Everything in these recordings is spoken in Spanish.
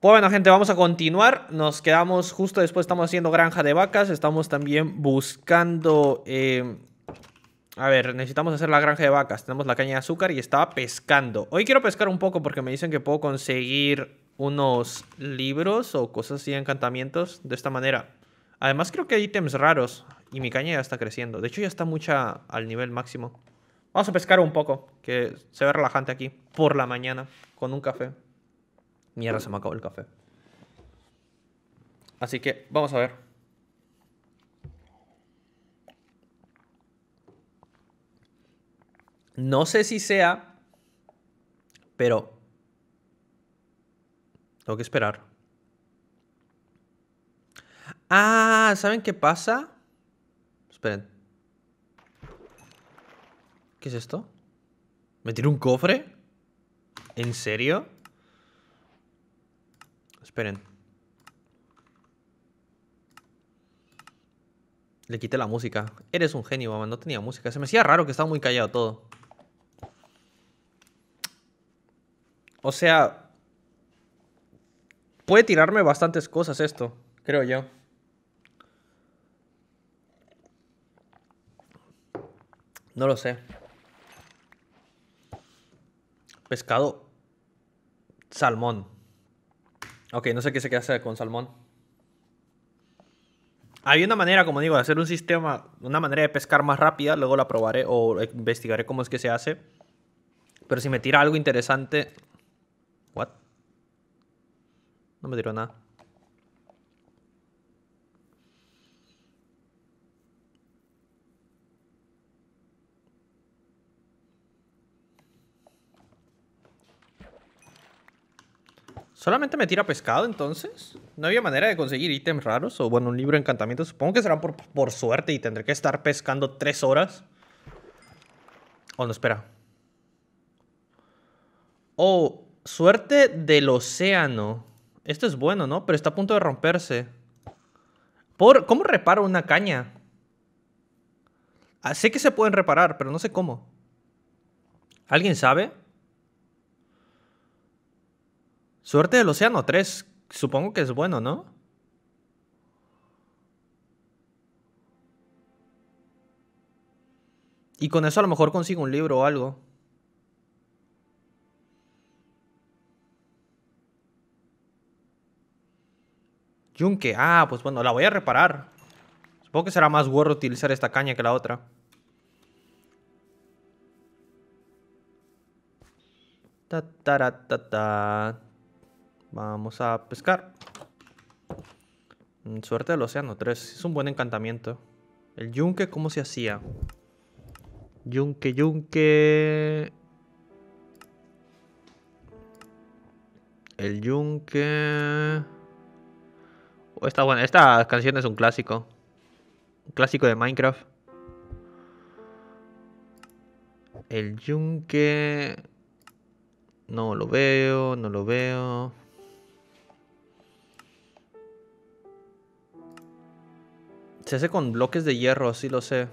Pues bueno, gente, vamos a continuar. Nos quedamos justo después, estamos haciendo granja de vacas. Estamos también buscando... Eh, a ver, necesitamos hacer la granja de vacas. Tenemos la caña de azúcar y estaba pescando. Hoy quiero pescar un poco porque me dicen que puedo conseguir unos libros o cosas así, encantamientos, de esta manera. Además creo que hay ítems raros y mi caña ya está creciendo. De hecho ya está mucha al nivel máximo. Vamos a pescar un poco, que se ve relajante aquí, por la mañana, con un café. Mierda, se me acabó el café. Así que vamos a ver. No sé si sea, pero tengo que esperar. Ah, ¿saben qué pasa? Esperen. ¿Qué es esto? ¿Me tiró un cofre? ¿En serio? Esperen. Le quité la música. Eres un genio, mamá. No tenía música. Se me hacía raro que estaba muy callado todo. O sea... Puede tirarme bastantes cosas esto, creo yo. No lo sé. Pescado. Salmón. Ok, no sé qué se hace con salmón. Hay una manera, como digo, de hacer un sistema, una manera de pescar más rápida, luego la probaré o investigaré cómo es que se hace. Pero si me tira algo interesante... ¿What? No me tiró nada. ¿Solamente me tira pescado entonces? ¿No había manera de conseguir ítems raros? O bueno, un libro de encantamiento. Supongo que será por, suerte y tendré que estar pescando tres horas. Oh, no, espera. Oh, suerte del océano. Esto es bueno, ¿no? Pero está a punto de romperse. Por, ¿Cómo reparo una caña? Ah, sé que se pueden reparar, pero no sé cómo. ¿Alguien sabe? Suerte del Océano 3. Supongo que es bueno, ¿no? Y con eso a lo mejor consigo un libro o algo. Yunque. Ah, pues bueno, la voy a reparar. Supongo que será más worth utilizar esta caña que la otra. Ta, ta, ta, ta. Vamos a pescar. Mm, suerte del océano 3. Es un buen encantamiento. El yunque, ¿cómo se hacía? Yunque, yunque... El yunque... Oh, buena. Esta canción es un clásico. Un clásico de Minecraft. El yunque... No lo veo, no lo veo. Se hace con bloques de hierro, sí lo sé.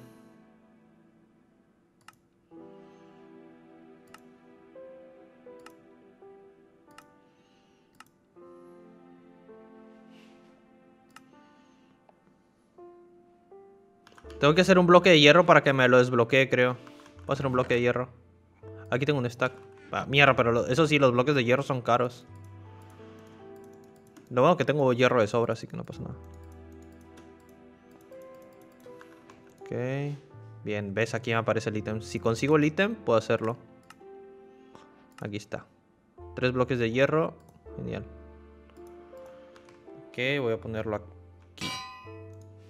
Tengo que hacer un bloque de hierro para que me lo desbloquee, creo. Voy a hacer un bloque de hierro. Aquí tengo un stack. Ah, mierda, pero eso sí, los bloques de hierro son caros. Lo bueno que tengo hierro de sobra, así que no pasa nada. Ok. Bien, ves, aquí me aparece el ítem. Si consigo el ítem, puedo hacerlo. Aquí está. Tres bloques de hierro. Genial. Ok, voy a ponerlo aquí.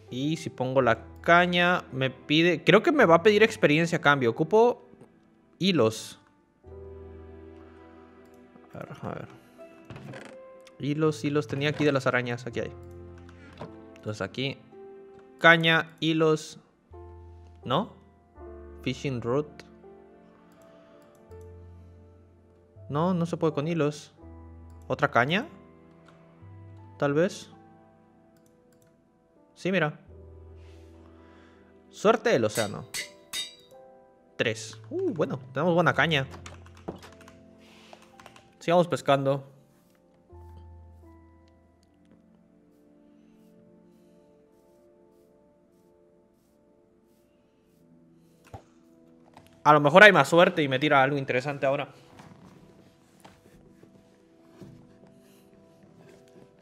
Y si pongo la caña, me pide... Creo que me va a pedir experiencia a cambio. Ocupo hilos. A ver, a ver. Hilos, hilos. Tenía aquí de las arañas. Aquí hay. Entonces aquí. Caña, hilos. ¿No? Fishing route. No, no se puede con hilos. ¿Otra caña? Tal vez. Sí, mira. Suerte del océano. Tres. Uh, bueno, tenemos buena caña. Sigamos pescando. A lo mejor hay más suerte y me tira algo interesante ahora.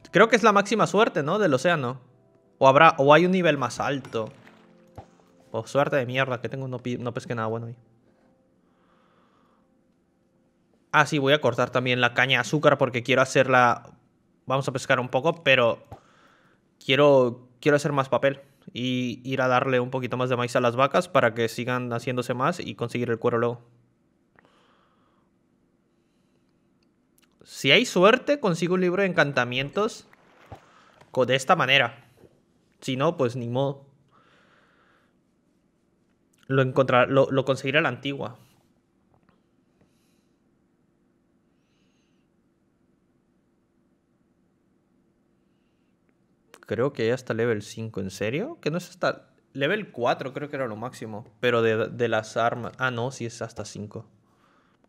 Creo que es la máxima suerte, ¿no? Del océano. O habrá, o hay un nivel más alto. Por suerte de mierda, que tengo no, no pesqué nada bueno hoy. Ah, sí, voy a cortar también la caña de azúcar porque quiero hacerla... Vamos a pescar un poco, pero... Quiero, quiero hacer más papel y ir a darle un poquito más de maíz a las vacas para que sigan haciéndose más y conseguir el cuero luego. Si hay suerte, consigo un libro de encantamientos de esta manera. Si no, pues ni modo. Lo, encontrar, lo, conseguiré la antigua. creo que hasta level 5, ¿en serio? Que no es hasta... Level 4 creo que era lo máximo, pero de, las armas... Ah, no, sí es hasta 5.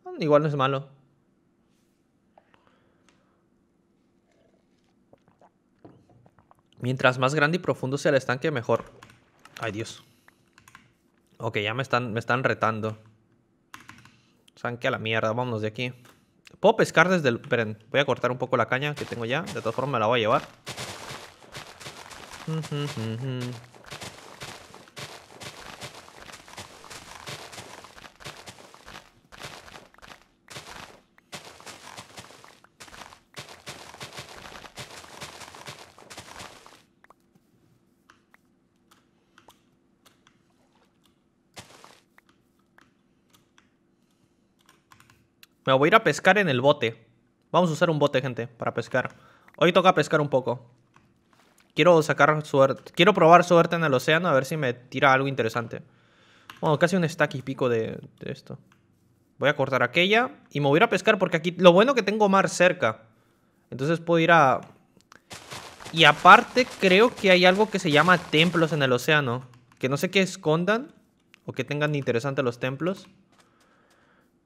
Ah, igual no es malo. Mientras más grande y profundo sea el estanque, mejor. Ay, Dios. Ok, ya me están, me están retando. Estanque A la mierda, vámonos de aquí. ¿Puedo pescar desde el...? Esperen, voy a cortar un poco la caña que tengo ya. De todas formas me la voy a llevar. Me voy a ir a pescar en el bote. Vamos a usar un bote, gente, para pescar. Hoy toca pescar un poco. Quiero sacar suerte. Quiero probar suerte en el océano a ver si me tira algo interesante. Bueno, casi un stack y pico de, esto. Voy a cortar aquella y me voy a ir a pescar porque aquí... Lo bueno que tengo mar cerca. Entonces puedo ir a... Y aparte creo que hay algo que se llama templos en el océano. Que no sé qué escondan o qué tengan interesante los templos.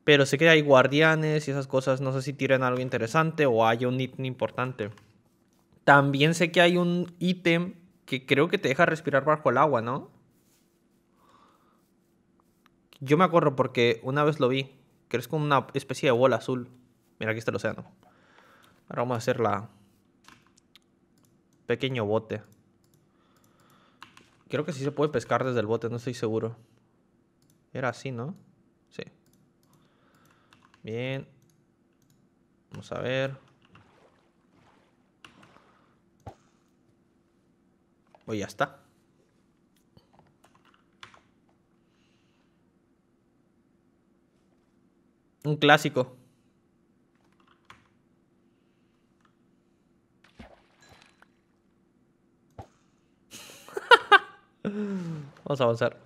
Pero sé que hay guardianes y esas cosas. No sé si tiran algo interesante o hay un ítem importante. También sé que hay un ítem que creo que te deja respirar bajo el agua, ¿no? Yo me acuerdo porque una vez lo vi, que es como una especie de bola azul. Mira, aquí está el océano. Ahora vamos a hacer la... Pequeño bote. Creo que sí se puede pescar desde el bote, no estoy seguro. Era así, ¿no? Sí. Bien. Vamos a ver. Pues ya está. Un clásico. Vamos a avanzar.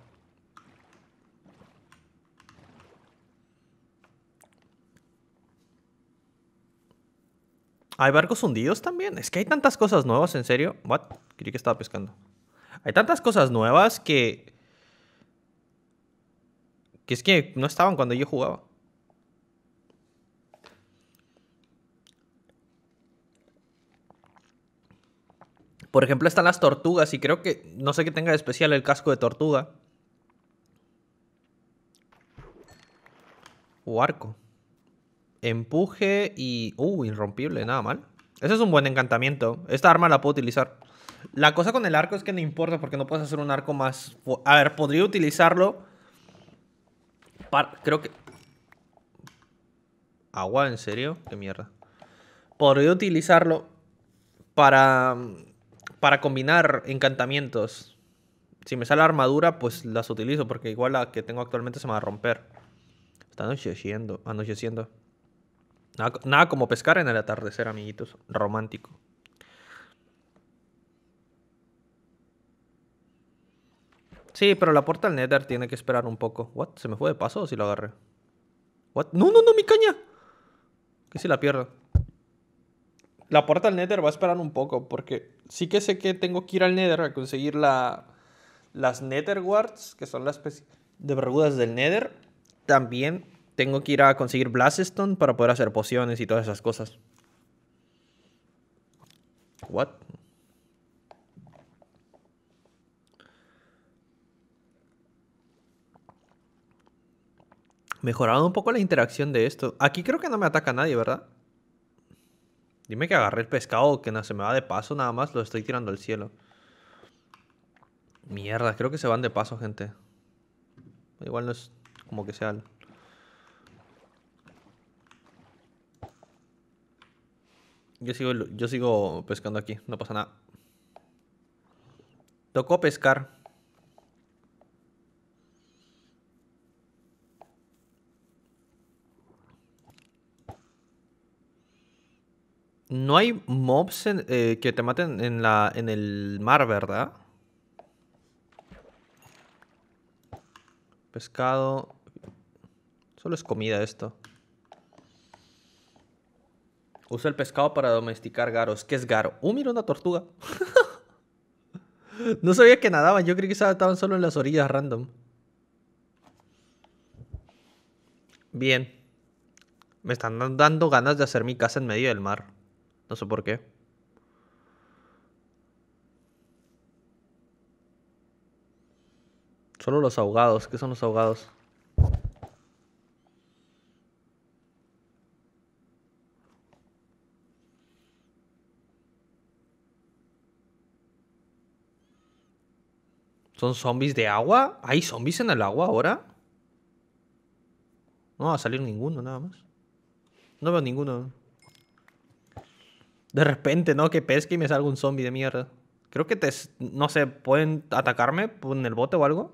¿Hay barcos hundidos también? Es que hay tantas cosas nuevas, en serio. What? Creí que estaba pescando. Hay tantas cosas nuevas que. que es que no estaban cuando yo jugaba. Por ejemplo, están las tortugas y creo que no sé qué tenga de especial el casco de tortuga. O arco. Empuje y... Uh, irrompible, nada mal. Ese es un buen encantamiento. Esta arma la puedo utilizar. La cosa con el arco es que no importa porque no puedes hacer un arco más... A ver, podría utilizarlo... Para... Creo que... Agua, ¿en serio? Qué mierda. Podría utilizarlo para... Para combinar encantamientos. Si me sale armadura, pues las utilizo porque igual la que tengo actualmente se me va a romper. Está anocheciendo, anocheciendo. nada como pescar en el atardecer, amiguitos. Romántico. Sí, pero la puerta al Nether tiene que esperar un poco. ¿What? ¿Se me fue de paso o si lo agarré? ¿What? ¡No, no, no, mi caña! Que si la pierdo. La puerta al Nether va a esperar un poco porque sí que sé que tengo que ir al Nether a conseguir la, las Nether Wards, que son las de vergudas del Nether. También tengo que ir a conseguir Blaststone para poder hacer pociones y todas esas cosas. ¿What? Mejoraron un poco la interacción de esto. Aquí creo que no me ataca nadie, ¿verdad? Dime que agarré el pescado que no se me va de paso nada más. Lo estoy tirando al cielo. Mierda, creo que se van de paso, gente. Igual no es como que sea... Yo sigo, yo sigo pescando aquí, no pasa nada. Tocó pescar. No hay mobs eh, que te maten en, la, en el mar, ¿verdad? Pescado. Solo es comida esto. Usa el pescado para domesticar garos. ¿Qué es garo? ¡Uh, mira una tortuga! no sabía que nadaban. Yo creí que estaban solo en las orillas random. Bien. Me están dando ganas de hacer mi casa en medio del mar. No sé por qué. Solo los ahogados. ¿Qué son los ahogados? ¿Son zombies de agua? ¿Hay zombies en el agua ahora? No va a salir ninguno, nada más. No veo ninguno. De repente, ¿no? Que pesque y me salga un zombie de mierda. Creo que te. No sé, ¿pueden atacarme en el bote o algo?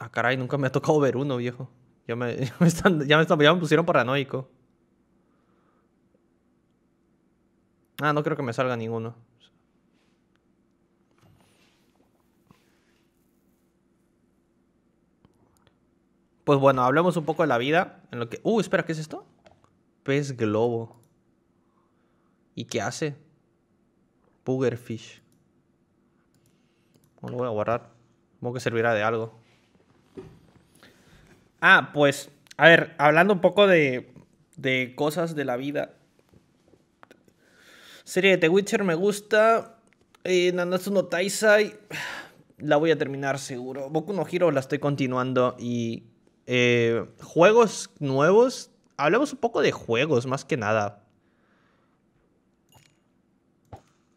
Ah, caray, nunca me ha tocado ver uno, viejo. Ya me, están, ya me pusieron paranoico. Ah, no creo que me salga ninguno. Pues bueno, hablemos un poco de la vida. En lo que. Uh, espera, ¿qué es esto? Pez globo. ¿Y qué hace? Puggerfish. No lo voy a guardar. Supongo que servirá de algo. Ah, pues. A ver, hablando un poco de. de cosas de la vida. Serie de The Witcher me gusta. Eh, Nanatsu no Taisai. La voy a terminar seguro. Boku no Hero la estoy continuando y eh, juegos nuevos. Hablemos un poco de juegos, más que nada.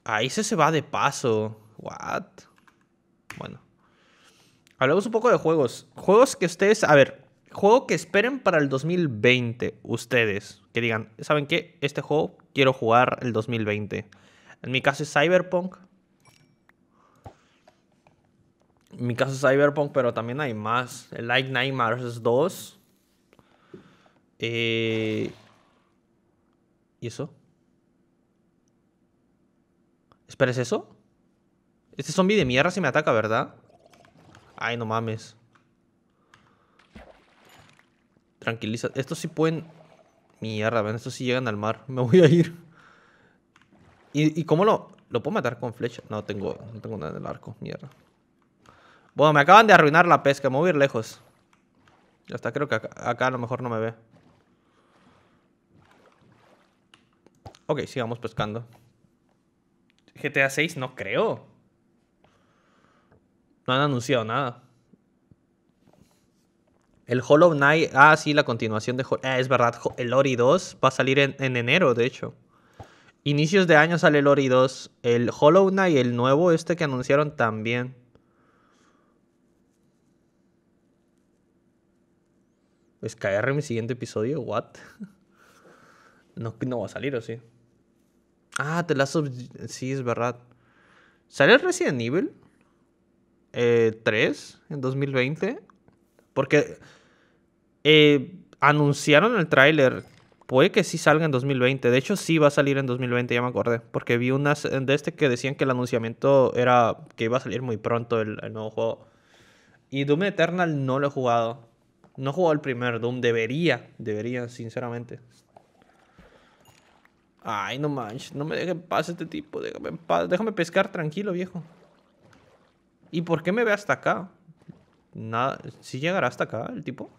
Ahí se se va de paso. What? Bueno. Hablemos un poco de juegos. Juegos que ustedes... A ver, juego que esperen para el 2020. Ustedes. Que digan, ¿saben qué? Este juego quiero jugar el 2020. En mi caso es Cyberpunk mi caso es Cyberpunk, pero también hay más. El Like Nightmares 2. Eh, ¿Y eso? ¿Esperes eso? Este zombie de mierda se me ataca, ¿verdad? Ay, no mames. Tranquiliza. Estos sí pueden... Mierda, ven, estos sí llegan al mar. Me voy a ir. ¿Y, cómo lo...? ¿Lo puedo matar con flecha? No, tengo, no tengo nada en el arco. Mierda. Bueno, me acaban de arruinar la pesca. Me voy a ir lejos. Ya está, creo que acá, a lo mejor no me ve. Ok, sigamos pescando. GTA 6 no creo. No han anunciado nada. El Hollow Knight. Ah, sí, la continuación de. Ah, es verdad. El Ori 2 va a salir en, enero, de hecho. Inicios de año sale el Ori 2. El Hollow Knight, el nuevo, este que anunciaron también. en pues, mi siguiente episodio, what? No, no va a salir, ¿o sí? Ah, The la Sí, es verdad. ¿Sale Resident Evil eh, 3 en 2020? Porque eh, anunciaron el tráiler. Puede que sí salga en 2020. De hecho, sí va a salir en 2020, ya me acordé. Porque vi unas de este que decían que el anunciamiento era que iba a salir muy pronto el, el nuevo juego. Y Doom Eternal no lo he jugado. No jugó el primer Doom, debería, debería, sinceramente. Ay, no manches, no me dejen paz este tipo, déjame, déjame pescar tranquilo, viejo. ¿Y por qué me ve hasta acá? Nada, ¿sí llegará hasta acá el tipo?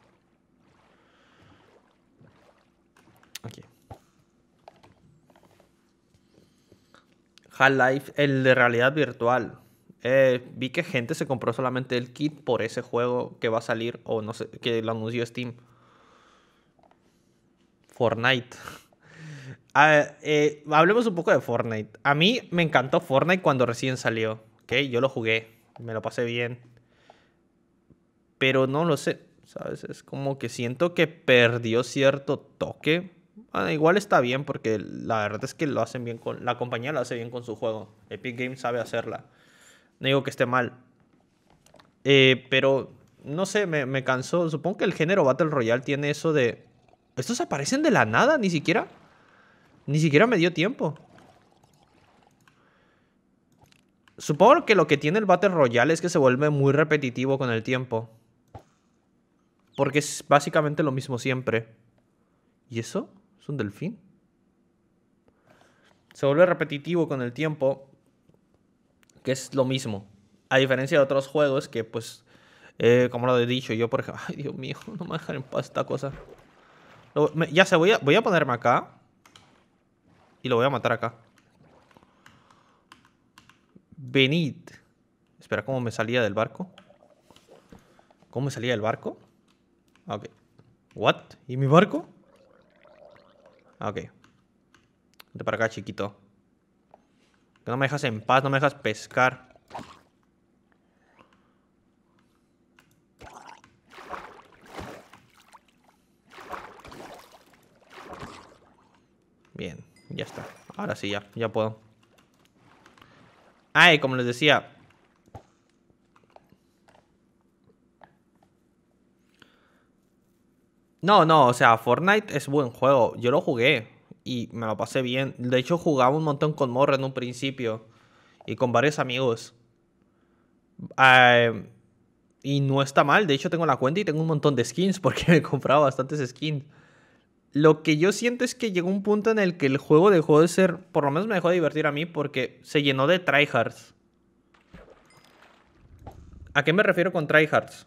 Aquí. Half-Life, el de realidad virtual. Eh, vi que gente se compró solamente el kit por ese juego que va a salir o no sé, que lo anunció Steam. Fortnite. Ah, eh, hablemos un poco de Fortnite. A mí me encantó Fortnite cuando recién salió. que Yo lo jugué, me lo pasé bien. Pero no lo sé, ¿sabes? Es como que siento que perdió cierto toque. Ah, igual está bien porque la verdad es que lo hacen bien con la compañía lo hace bien con su juego. Epic Games sabe hacerla. No digo que esté mal. Eh, pero, no sé, me, me cansó. Supongo que el género Battle Royale tiene eso de... Estos aparecen de la nada, ni siquiera. Ni siquiera me dio tiempo. Supongo que lo que tiene el Battle Royale es que se vuelve muy repetitivo con el tiempo. Porque es básicamente lo mismo siempre. ¿Y eso? ¿Es un delfín? Se vuelve repetitivo con el tiempo que es lo mismo. A diferencia de otros juegos que, pues, eh, como lo he dicho, yo por ejemplo... Ay, Dios mío, no me dejan en paz esta cosa. ya sé, voy a, voy a ponerme acá. Y lo voy a matar acá. Venid. Espera, ¿cómo me salía del barco? ¿Cómo me salía del barco? Ah, ok. ¿What? ¿Y mi barco? Ah, ok. Vete para acá, chiquito. Que no me dejas en paz, no me dejas pescar. Bien, ya está. Ahora sí, ya, ya puedo. Ay, ah, como les decía. No, no, o sea, Fortnite es buen juego. Yo lo jugué y me lo pasé bien. De hecho, jugaba un montón con Morra en un principio y con varios amigos. y no está mal, de hecho tengo la cuenta y tengo un montón de skins porque me comprado bastantes skins. Lo que yo siento es que llegó un punto en el que el juego dejó de ser, por lo menos me dejó de divertir a mí porque se llenó de tryhards. ¿A qué me refiero con tryhards?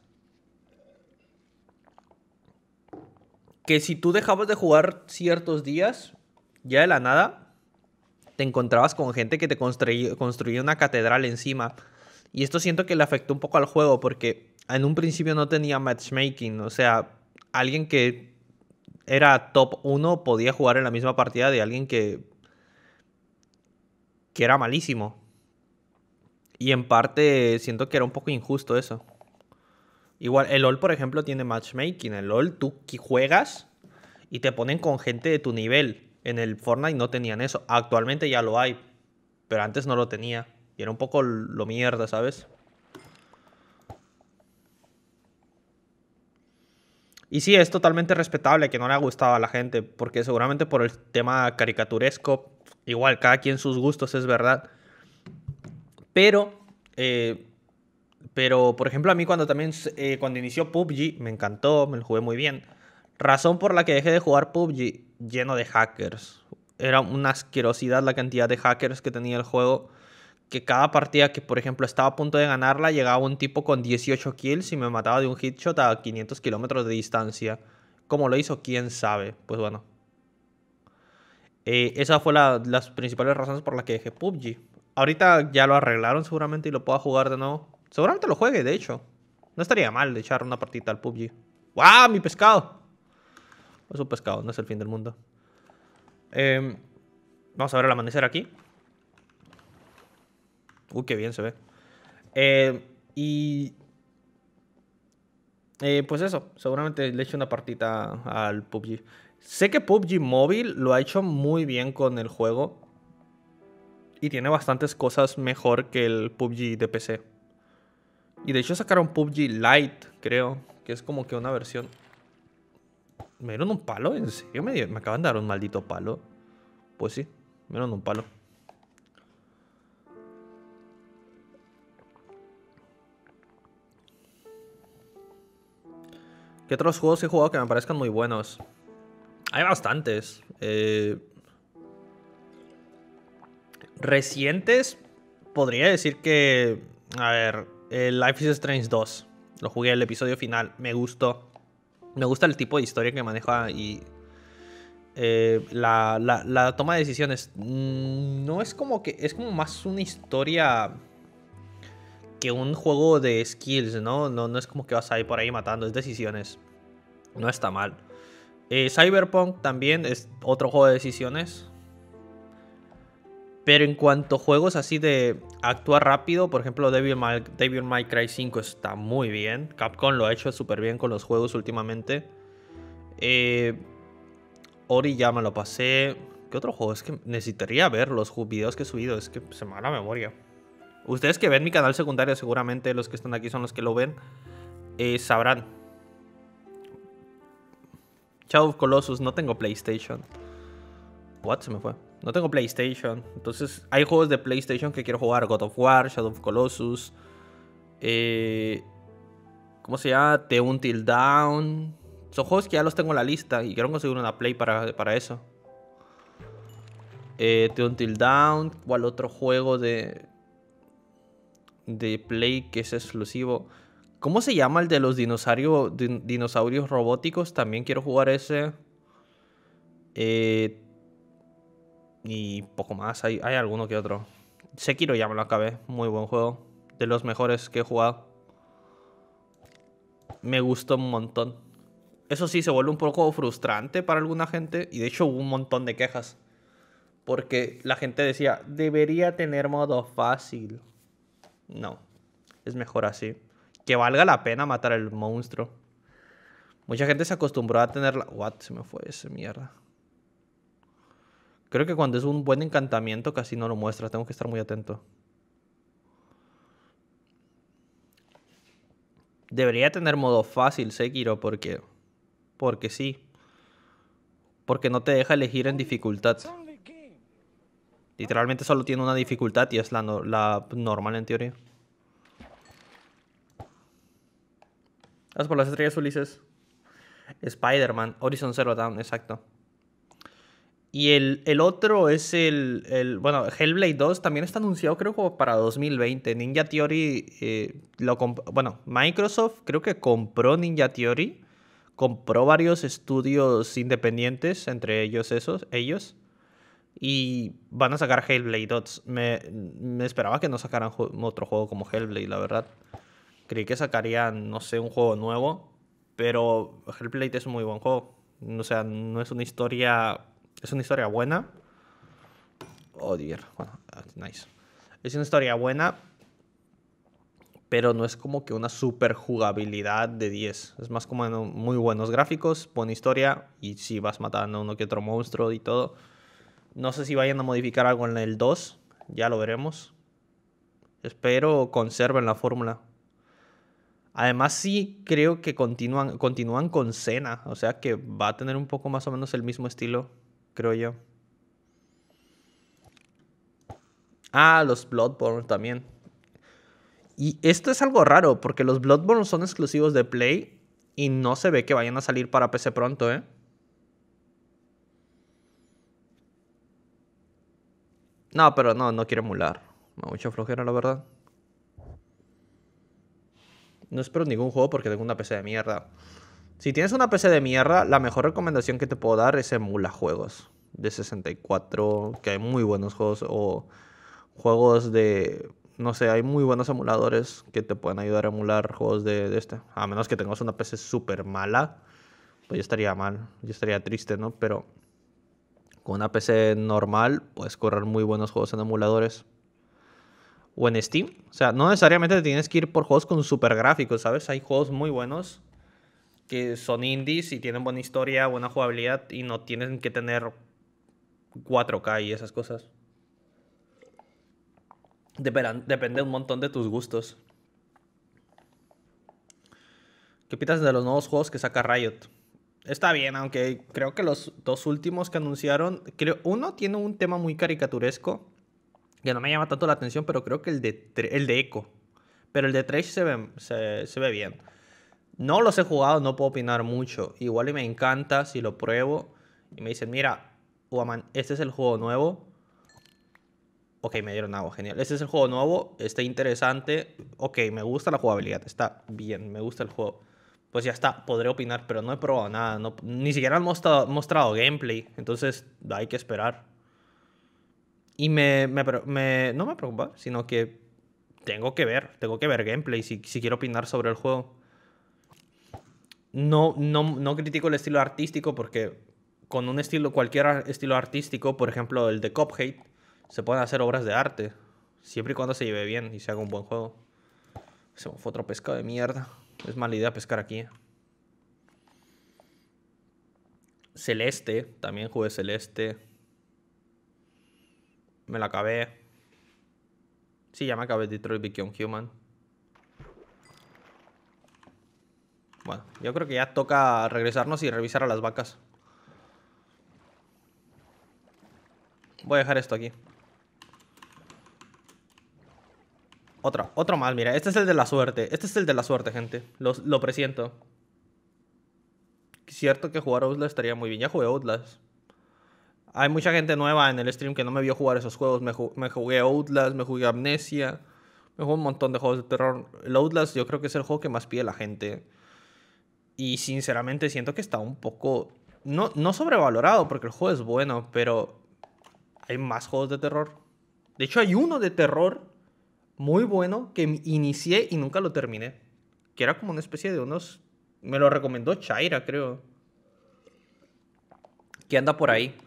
Que si tú dejabas de jugar ciertos días, ya de la nada te encontrabas con gente que te construía, una catedral encima. Y esto siento que le afectó un poco al juego porque en un principio no tenía matchmaking. O sea, alguien que era top 1 podía jugar en la misma partida de alguien que, que era malísimo. Y en parte siento que era un poco injusto eso. Igual, el LOL, por ejemplo, tiene matchmaking. El LOL tú juegas y te ponen con gente de tu nivel. En el Fortnite no tenían eso. Actualmente ya lo hay, pero antes no lo tenía. Y era un poco lo mierda, ¿sabes? Y sí, es totalmente respetable que no le ha gustado a la gente, porque seguramente por el tema caricaturesco, igual cada quien sus gustos, es verdad. Pero, eh, pero por ejemplo, a mí cuando también, eh, cuando inició PUBG, me encantó, me lo jugué muy bien. Razón por la que dejé de jugar PUBG, lleno de hackers. Era una asquerosidad la cantidad de hackers que tenía el juego. Que cada partida que, por ejemplo, estaba a punto de ganarla, llegaba un tipo con 18 kills y me mataba de un hitshot a 500 kilómetros de distancia. ¿Cómo lo hizo? ¿Quién sabe? Pues bueno. Eh, esa esas fueron la, las principales razones por las que dejé PUBG. Ahorita ya lo arreglaron seguramente y lo puedo jugar de nuevo. Seguramente lo juegue, de hecho. No estaría mal de echar una partita al PUBG. ¡Wow! ¡Mi pescado! es un pescado, no es el fin del mundo. Em, vamos a ver el amanecer aquí. Uy, qué bien se ve. Em, y... Eh, pues eso, seguramente le echo una partita al PUBG. Sé que PUBG Móvil lo ha hecho muy bien con el juego. Y tiene bastantes cosas mejor que el PUBG de PC. Y de hecho sacaron PUBG Lite, creo. Que es como que una versión ¿Me dieron un palo? ¿En serio? ¿Me, acaban de dar un maldito palo? Pues sí, me dieron un palo. ¿Qué otros juegos he jugado que me parezcan muy buenos? Hay bastantes. Eh, recientes, podría decir que... A ver, Life is Strange 2. Lo jugué el episodio final. Me gustó. Me gusta el tipo de historia que maneja y eh, la, toma de decisiones. Mm, no es como que. Es como más una historia. Que un juego de skills, ¿no? No, no es como que vas ahí por ahí matando, es decisiones. No está mal. Eh, Cyberpunk también es otro juego de decisiones. Pero en cuanto a juegos así de actúa rápido. Por ejemplo, Devil May, Cry 5 está muy bien. Capcom lo ha hecho súper bien con los juegos últimamente. Eh, Ori ya me lo pasé. ¿Qué otro juego? Es que necesitaría ver los videos que he subido. Es que se me va la memoria. Ustedes que ven mi canal secundario, seguramente los que están aquí son los que lo ven, eh, sabrán. Chau Colossus, no tengo PlayStation. What? Se me fue. No tengo PlayStation. Entonces, hay juegos de PlayStation que quiero jugar. God of War, Shadow of Colossus. Eh, ¿Cómo se llama? The Until Down. Son juegos que ya los tengo en la lista y quiero conseguir una Play para, para eso. Eh, The Until Down. ¿Cuál otro juego de, de Play que es exclusivo? ¿Cómo se llama el de los dinosaurios, dinosaurios robóticos? También quiero jugar ese. Eh, y poco más, hay, alguno que otro. Sekiro ya me lo acabé, muy buen juego. De los mejores que he jugado. Me gustó un montón. Eso sí, se vuelve un poco frustrante para alguna gente. Y de hecho hubo un montón de quejas. Porque la gente decía, debería tener modo fácil. No, es mejor así. Que valga la pena matar al monstruo. Mucha gente se acostumbró a tener la... What, se me fue esa mierda. Creo que cuando es un buen encantamiento casi no lo muestra. Tengo que estar muy atento. Debería tener modo fácil Sekiro porque... Porque sí. Porque no te deja elegir en dificultad. Literalmente solo tiene una dificultad y es la, la normal en teoría. Gracias por las estrellas, Ulises. Spider-Man, Horizon Zero Dawn, exacto. Y el, otro es el, Bueno, Hellblade 2 también está anunciado, creo, como para 2020. Ninja Theory. Eh, lo bueno, Microsoft creo que compró Ninja Theory. Compró varios estudios independientes, entre ellos esos, ellos. Y van a sacar Hellblade 2. Me, me esperaba que no sacaran otro juego como Hellblade, la verdad. Creí que sacarían, no sé, un juego nuevo. Pero Hellblade es un muy buen juego. O sea, no es una historia es una historia buena. Oh, dear. nice. Es una historia buena, pero no es como que una super jugabilidad de 10. Es más como muy buenos gráficos, buena historia y si vas matando a uno que otro monstruo y todo. No sé si vayan a modificar algo en el 2, ya lo veremos. Espero conserven la fórmula. Además sí creo que continúan, continúan con Cena, o sea que va a tener un poco más o menos el mismo estilo creo yo. Ah, los Bloodborne también. Y esto es algo raro, porque los Bloodborne son exclusivos de Play y no se ve que vayan a salir para PC pronto, ¿eh? No, pero no, no quiero emular. mucha flojera, la verdad. No espero ningún juego porque tengo una PC de mierda. Si tienes una PC de mierda, la mejor recomendación que te puedo dar es emula juegos de 64, que hay muy buenos juegos o juegos de no sé, hay muy buenos emuladores que te pueden ayudar a emular juegos de, este. A menos que tengas una PC súper mala, pues ya estaría mal, yo estaría triste, ¿no? Pero con una PC normal puedes correr muy buenos juegos en emuladores. O en Steam. O sea, no necesariamente tienes que ir por juegos con super gráficos, ¿sabes? Hay juegos muy buenos que son indies y tienen buena historia, buena jugabilidad y no tienen que tener 4K y esas cosas. depende un montón de tus gustos. ¿Qué opinas de los nuevos juegos que saca Riot? Está bien, aunque creo que los dos últimos que anunciaron, creo, uno tiene un tema muy caricaturesco, que no me llama tanto la atención, pero creo que el de, el de Echo. Pero el de Trash se ve, se ve bien. No los he jugado, no puedo opinar mucho. Igual y me encanta si lo pruebo y me dicen, mira, Uaman, este es el juego nuevo. Ok, me dieron algo genial. Este es el juego nuevo, está interesante. Ok, me gusta la jugabilidad, está bien, me gusta el juego. Pues ya está, podré opinar, pero no he probado nada. No, ni siquiera han mostrado, gameplay, entonces hay que esperar. Y me, no me preocupa, sino que tengo que ver, tengo que ver gameplay si quiero opinar sobre el juego no, no, critico el estilo artístico porque con un estilo, cualquier estilo artístico, por ejemplo el de Cophate, se pueden hacer obras de arte. Siempre y cuando se lleve bien y se haga un buen juego. Se fue otro pescado de mierda. Es mala idea pescar aquí. Celeste, también jugué Celeste. Me la acabé. Sí, ya me acabé Detroit Become Human. yo creo que ya toca regresarnos y revisar a las vacas. Voy a dejar esto aquí. Otro, otro más, mira. Este es el de la suerte. Este es el de la suerte, gente. lo presiento. Cierto que jugar Outlast estaría muy bien. Ya jugué Outlast. Hay mucha gente nueva en el stream que no me vio jugar esos juegos. Me, jugué Outlast, me jugué Amnesia. Me jugué un montón de juegos de terror. El Outlast yo creo que es el juego que más pide la gente. Y sinceramente siento que está un poco. No, no sobrevalorado, porque el juego es bueno, pero hay más juegos de terror. De hecho, hay uno de terror muy bueno que inicié y nunca lo terminé. Que era como una especie de unos. Me lo recomendó Chaira, creo. Que anda por ahí.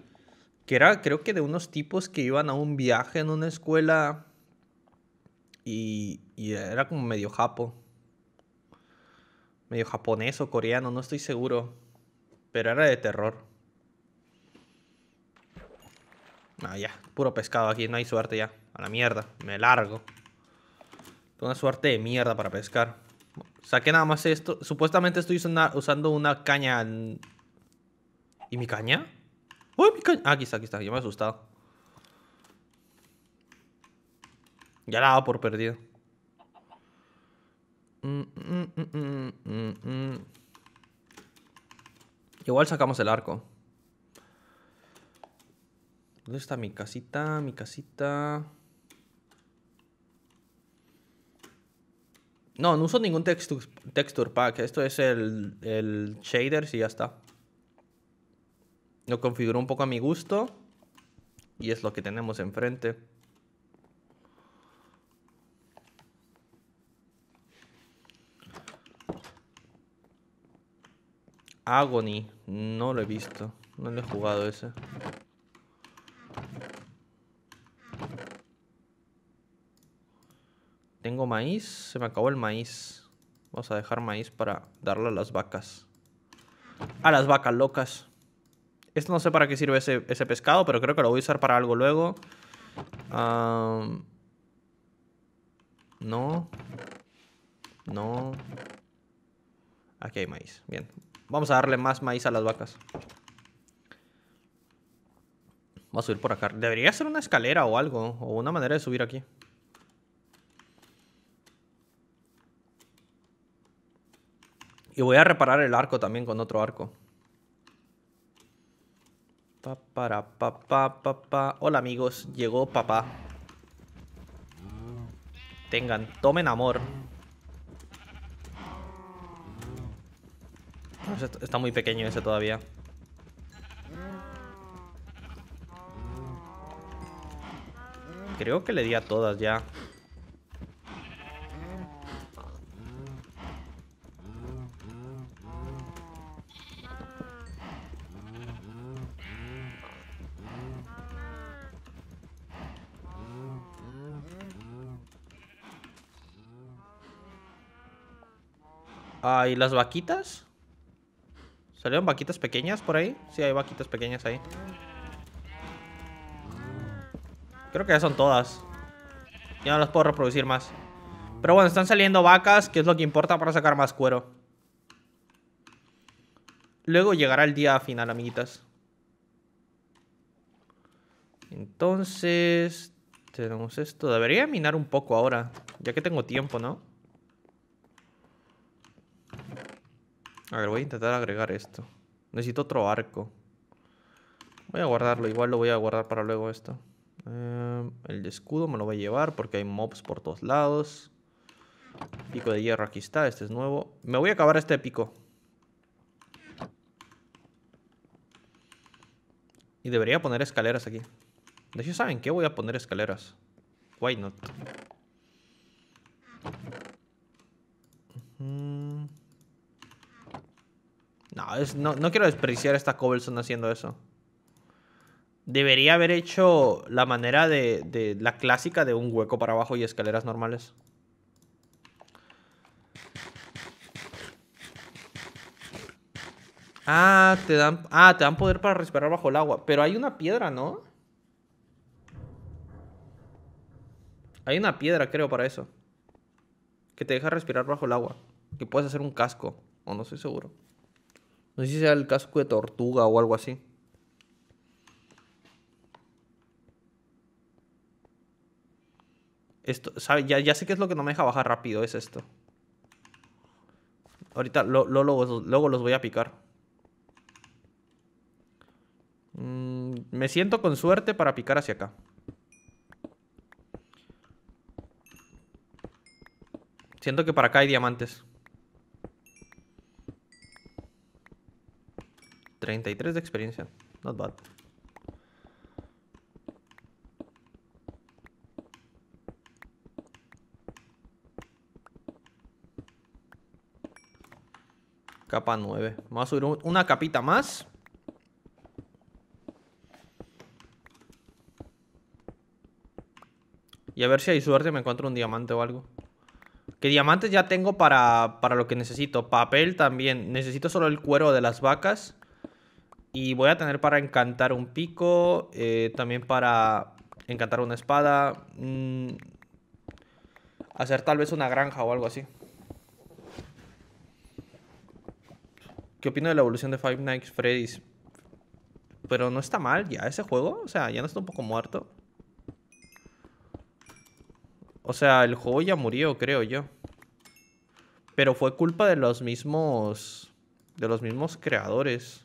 Que era, creo que de unos tipos que iban a un viaje en una escuela. Y, y era como medio japo medio japonés o coreano, no estoy seguro. Pero era de terror. Ah, ya. Puro pescado aquí, no hay suerte ya. A la mierda, me largo. Una suerte de mierda para pescar. Saqué nada más esto. Supuestamente estoy usando, una caña... ¿Y mi caña? ¡Uy, mi caña! Ah, aquí está, aquí está. Yo me he asustado. Ya la hago por perdido. Mm, mm, mm, Igual sacamos el arco. ¿Dónde está mi casita? Mi casita. No, no uso ningún texture, pack. Esto es el, shader y ya está. Lo configuro un poco a mi gusto. Y es lo que tenemos enfrente. Agony. No lo he visto. No le he jugado ese. Tengo maíz. Se me acabó el maíz. Vamos a dejar maíz para darle a las vacas. A las vacas locas. Esto no sé para qué sirve ese, pescado, pero creo que lo voy a usar para algo luego. no. No. Aquí hay maíz. Bien. Vamos a darle más maíz a las vacas. Vamos a subir por acá. Debería ser una escalera o algo. O una manera de subir aquí. Y voy a reparar el arco también con otro arco. Pa, para, papá. Hola amigos, llegó papá. Tengan, tomen amor. Está muy pequeño ese todavía. Creo que le di a todas ya. Ah, las vaquitas? ¿Salieron vaquitas pequeñas por ahí? Sí, hay vaquitas pequeñas ahí. Creo que ya son todas. Ya no las puedo reproducir más. Pero bueno, están saliendo vacas, que es lo que importa para sacar más cuero. Luego llegará el día final, amiguitas. Entonces, tenemos esto. Debería minar un poco ahora, ya que tengo tiempo, ¿no? A ver, voy a intentar agregar esto. Necesito otro arco. Voy a guardarlo, igual lo voy a guardar para luego esto. Eh, el escudo me lo voy a llevar porque hay mobs por todos lados. Pico de hierro aquí está, este es nuevo. Me voy a acabar este pico. Y debería poner escaleras aquí. De hecho, ¿saben qué? Voy a poner escaleras. Why not? No, no, quiero despreciar esta Cobblestone haciendo eso. Debería haber hecho la manera de, de, la clásica de un hueco para abajo y escaleras normales. Ah, te dan, ah, te dan poder para respirar bajo el agua. Pero hay una piedra, ¿no? Hay una piedra, creo, para eso. Que te deja respirar bajo el agua. Que puedes hacer un casco. O no estoy seguro. No sé si sea el casco de tortuga o algo así. Esto, ¿sabe? Ya, sé que es lo que no me deja bajar rápido, es esto. Ahorita lo, luego, los voy a picar. Mm, me siento con suerte para picar hacia acá. Siento que para acá hay diamantes. 33 de experiencia. Not bad. Capa 9. Vamos a subir una capita más. Y a ver si hay suerte me encuentro un diamante o algo. Que diamantes ya tengo para, para lo que necesito. Papel también. Necesito solo el cuero de las vacas. Y voy a tener para encantar un pico, eh, también para encantar una espada, mm, hacer tal vez una granja o algo así. ¿Qué opino de la evolución de Five Nights Freddy's? Pero no está mal ya ese juego, o sea, ya no está un poco muerto. O sea, el juego ya murió, creo yo. Pero fue culpa de los mismos... De los mismos creadores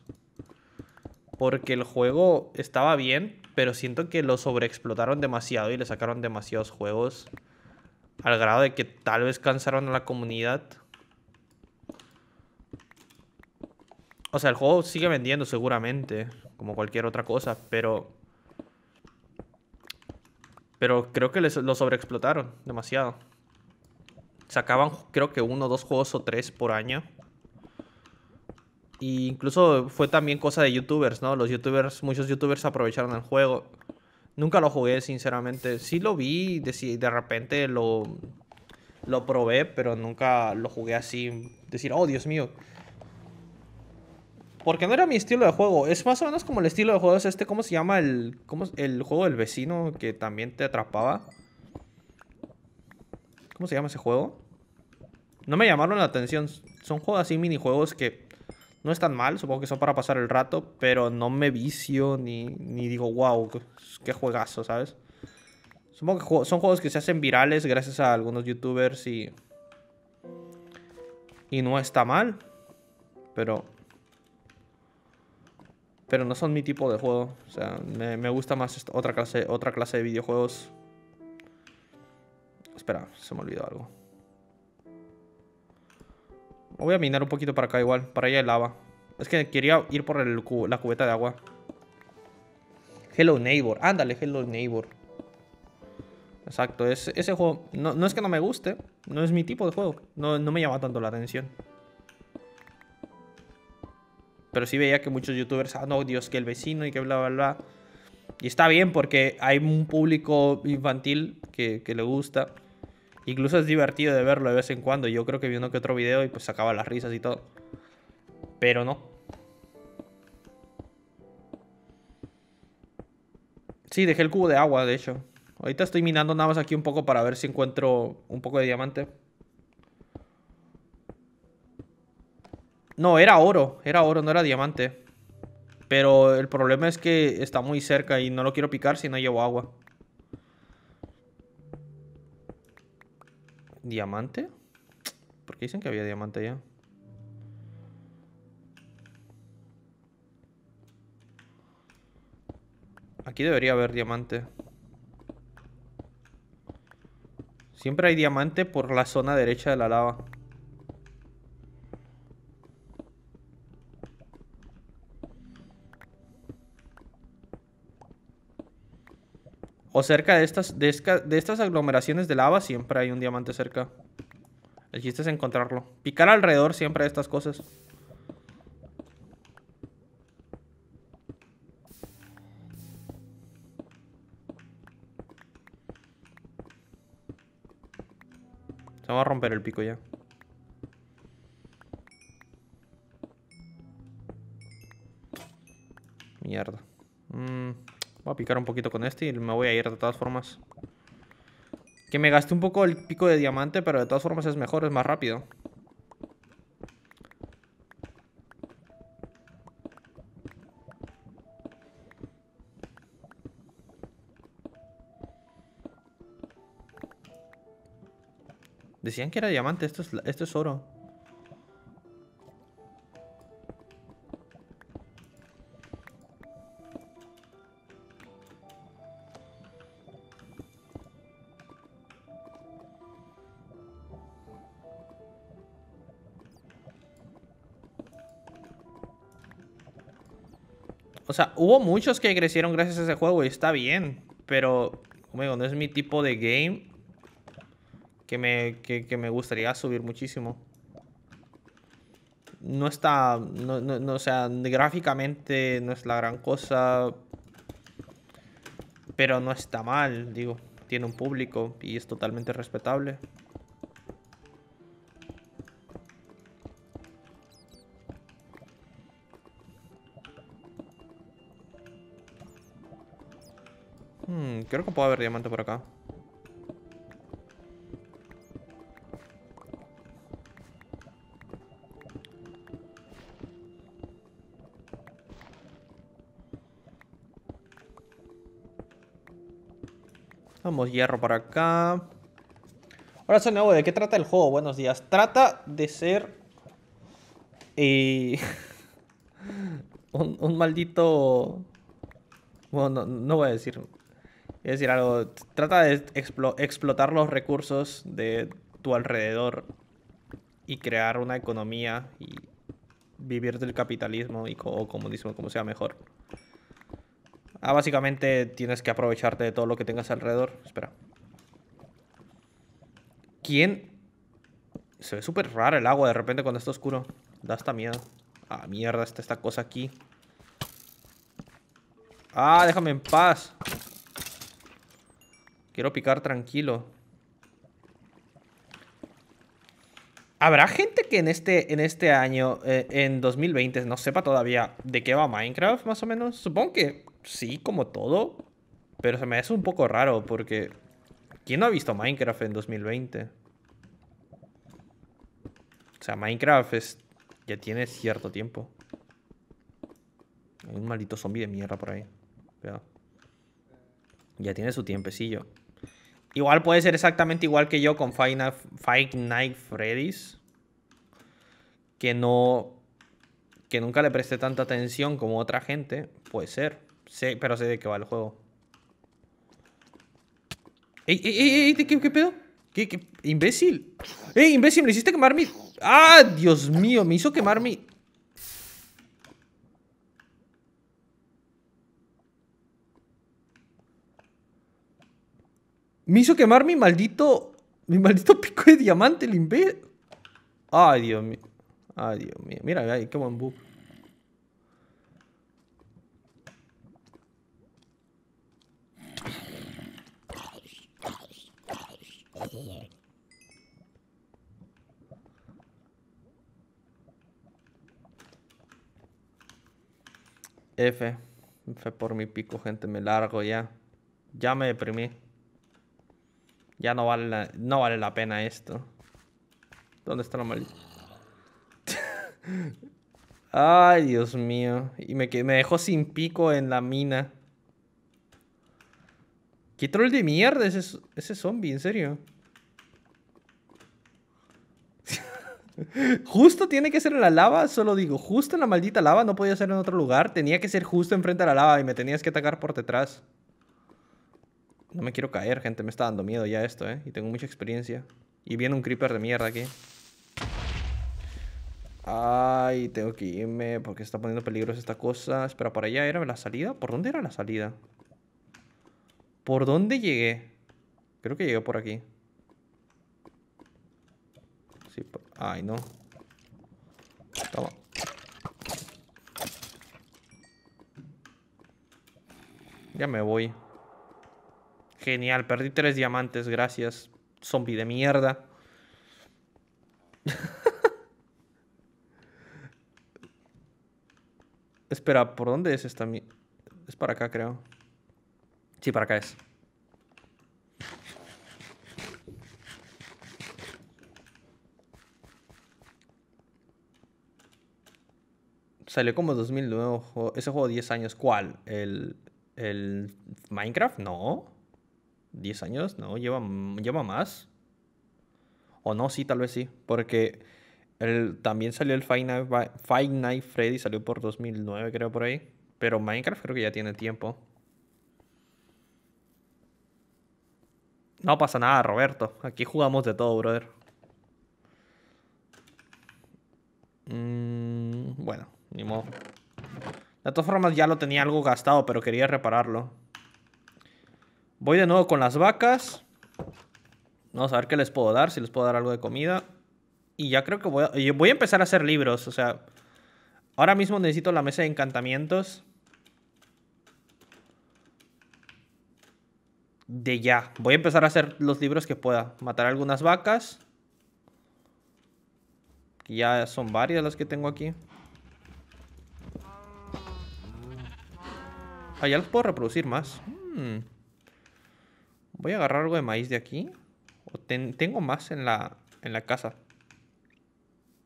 porque el juego estaba bien, pero siento que lo sobreexplotaron demasiado y le sacaron demasiados juegos al grado de que tal vez cansaron a la comunidad. O sea, el juego sigue vendiendo seguramente, como cualquier otra cosa, pero... Pero creo que lo sobreexplotaron demasiado. Sacaban creo que uno, dos juegos o tres por año. Y incluso fue también cosa de youtubers, ¿no? Los youtubers, muchos youtubers aprovecharon el juego. Nunca lo jugué, sinceramente. Sí lo vi, de, de repente lo, lo probé, pero nunca lo jugué así. Decir, oh, Dios mío. Porque no era mi estilo de juego. Es más o menos como el estilo de juego. Es este, ¿cómo se llama? El, cómo, el juego del vecino que también te atrapaba. ¿Cómo se llama ese juego? No me llamaron la atención. Son juegos así, minijuegos que no están mal, supongo que son para pasar el rato, pero no me vicio ni, ni digo, wow, qué, juegazo, ¿sabes? Supongo que son juegos que se hacen virales gracias a algunos youtubers y... Y no está mal, pero... Pero no son mi tipo de juego, o sea, me, gusta más otra, clase, otra clase de videojuegos. Espera, se me olvidó algo. Voy a minar un poquito para acá igual. Para allá el lava. Es que quería ir por la cubeta de agua. Hello Neighbor. Ándale, Hello Neighbor. Exacto. Es, ese juego... No, es que no me guste. No es mi tipo de juego. No, me llama tanto la atención. Pero sí veía que muchos youtubers... Ah, no, Dios, que el vecino y que bla, bla, bla. Y está bien porque hay un público infantil que le gusta. Incluso es divertido de verlo de vez en cuando. Yo creo que vi uno que otro video y pues sacaba las risas y todo. Pero no. Sí, dejé el cubo de agua, de hecho. Ahorita estoy minando nada más aquí un poco para ver si encuentro un poco de diamante. No, era oro. Era oro, no era diamante. Pero el problema es que está muy cerca y no lo quiero picar si no llevo agua. ¿Diamante? ¿Por qué dicen que había diamante ya? Aquí debería haber diamante. Siempre hay diamante por la zona derecha de la lava. O cerca de estas, de, estas aglomeraciones de lava siempre hay un diamante cerca. El chiste es encontrarlo. Picar alrededor siempre de estas cosas. Se va a romper el pico ya. Mierda. Mmm... Voy a picar un poquito con este y me voy a ir de todas formas. Que me gasté un poco el pico de diamante, pero de todas formas es mejor, es más rápido. Decían que era diamante, esto es, esto es oro. O sea, hubo muchos que crecieron gracias a ese juego y está bien, pero, como digo, no es mi tipo de game que me, gustaría subir muchísimo. No está, o sea, gráficamente no es la gran cosa, pero no está mal, digo, tiene un público y es totalmente respetable. Hmm, creo que puede haber diamante por acá. Vamos, hierro por acá. Ahora, nuevo, ¿de qué trata el juego? Buenos días. Trata de ser... Eh, un, maldito... Bueno, no, no voy a decir es decir, algo, trata de explotar los recursos de tu alrededor y crear una economía y vivir del capitalismo y, o comunismo, como sea mejor. Ah, básicamente tienes que aprovecharte de todo lo que tengas alrededor. Espera. ¿Quién? Se ve súper raro el agua de repente cuando está oscuro. Da hasta miedo. Ah, mierda, está esta cosa aquí. Ah, déjame en paz. Quiero picar tranquilo. ¿Habrá gente que en este, en este año, eh, en 2020, no sepa todavía de qué va Minecraft, más o menos? Supongo que sí, como todo. Pero se me hace un poco raro porque... ¿Quién no ha visto Minecraft en 2020? O sea, Minecraft es, ya tiene cierto tiempo. Hay un maldito zombie de mierda por ahí. Ya tiene su tiempecillo. Igual puede ser exactamente igual que yo con Final Five Night Freddy's. Que no. Que nunca le presté tanta atención como otra gente. Puede ser. Sé, pero sé de qué va el juego. ¡Ey, ey, ey! ey qué pedo? ¿Qué, imbécil? ¡Ey, imbécil! ¡Me hiciste quemar mi. ¡Ah! Dios mío, me hizo quemar mi. Me hizo quemar mi maldito. Mi maldito pico de diamante, el imbécil. Ay, Dios mío. Ay, Dios mío. Mira, ahí, qué bambú. F. F por mi pico, gente. Me largo ya. Ya me deprimí. Ya no vale la, no vale la pena esto. ¿Dónde está la maldita? Ay, Dios mío. Y me, me dejó sin pico en la mina. ¿Qué troll de mierda es ese, ese zombie? ¿En serio? justo tiene que ser en la lava, solo digo, justo en la maldita lava, no podía ser en otro lugar, tenía que ser justo enfrente a la lava y me tenías que atacar por detrás. No me quiero caer, gente. Me está dando miedo ya esto, ¿eh? Y tengo mucha experiencia. Y viene un creeper de mierda aquí. Ay, tengo que irme porque está poniendo peligrosa esta cosa. Espera, ¿para allá era la salida? ¿Por dónde era la salida? ¿Por dónde llegué? Creo que llegué por aquí. Sí, Ay, no. Toma. Ya me voy. Genial, perdí tres diamantes, gracias. Zombie de mierda. Espera, ¿por dónde es esta Es para acá, creo. Sí, para acá es. Salió como 2009. Ese juego 10 años. ¿Cuál? ¿El, el Minecraft? No. 10 años, no, lleva, lleva más. O no, sí, tal vez sí. Porque también salió el Five Night, Freddy, salió por 2009, creo, por ahí. Pero Minecraft creo que ya tiene tiempo. No pasa nada, Roberto. Aquí jugamos de todo, brother. Mm, bueno, ni modo. De todas formas, ya lo tenía algo gastado, pero quería repararlo. Voy de nuevo con las vacas. Vamos a ver qué les puedo dar, si les puedo dar algo de comida. Y ya creo que voy a, empezar a hacer libros, o sea... Ahora mismo necesito la mesa de encantamientos. De ya. Voy a empezar a hacer los libros que pueda. Matar algunas vacas. Ya son varias las que tengo aquí. Ah, ya las puedo reproducir más. Hmm. Voy a agarrar algo de maíz de aquí. O tengo más en la, en la casa.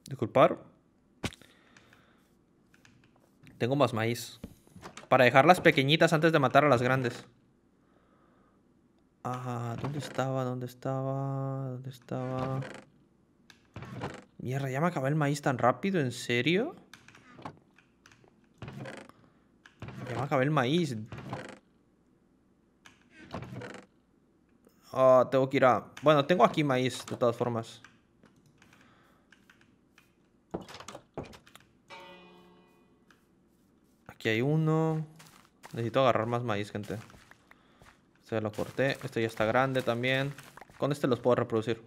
Disculpar. Tengo más maíz. Para dejar las pequeñitas antes de matar a las grandes. Ah, ¿dónde estaba? ¿Dónde estaba? ¿Dónde estaba? Mierda, ya me acabé el maíz tan rápido, ¿en serio? Ya me acabé el maíz. Ah, tengo que ir a... Bueno, tengo aquí maíz, de todas formas. Aquí hay uno. Necesito agarrar más maíz, gente. Se este lo corté. Este ya está grande también. Con este los puedo reproducir.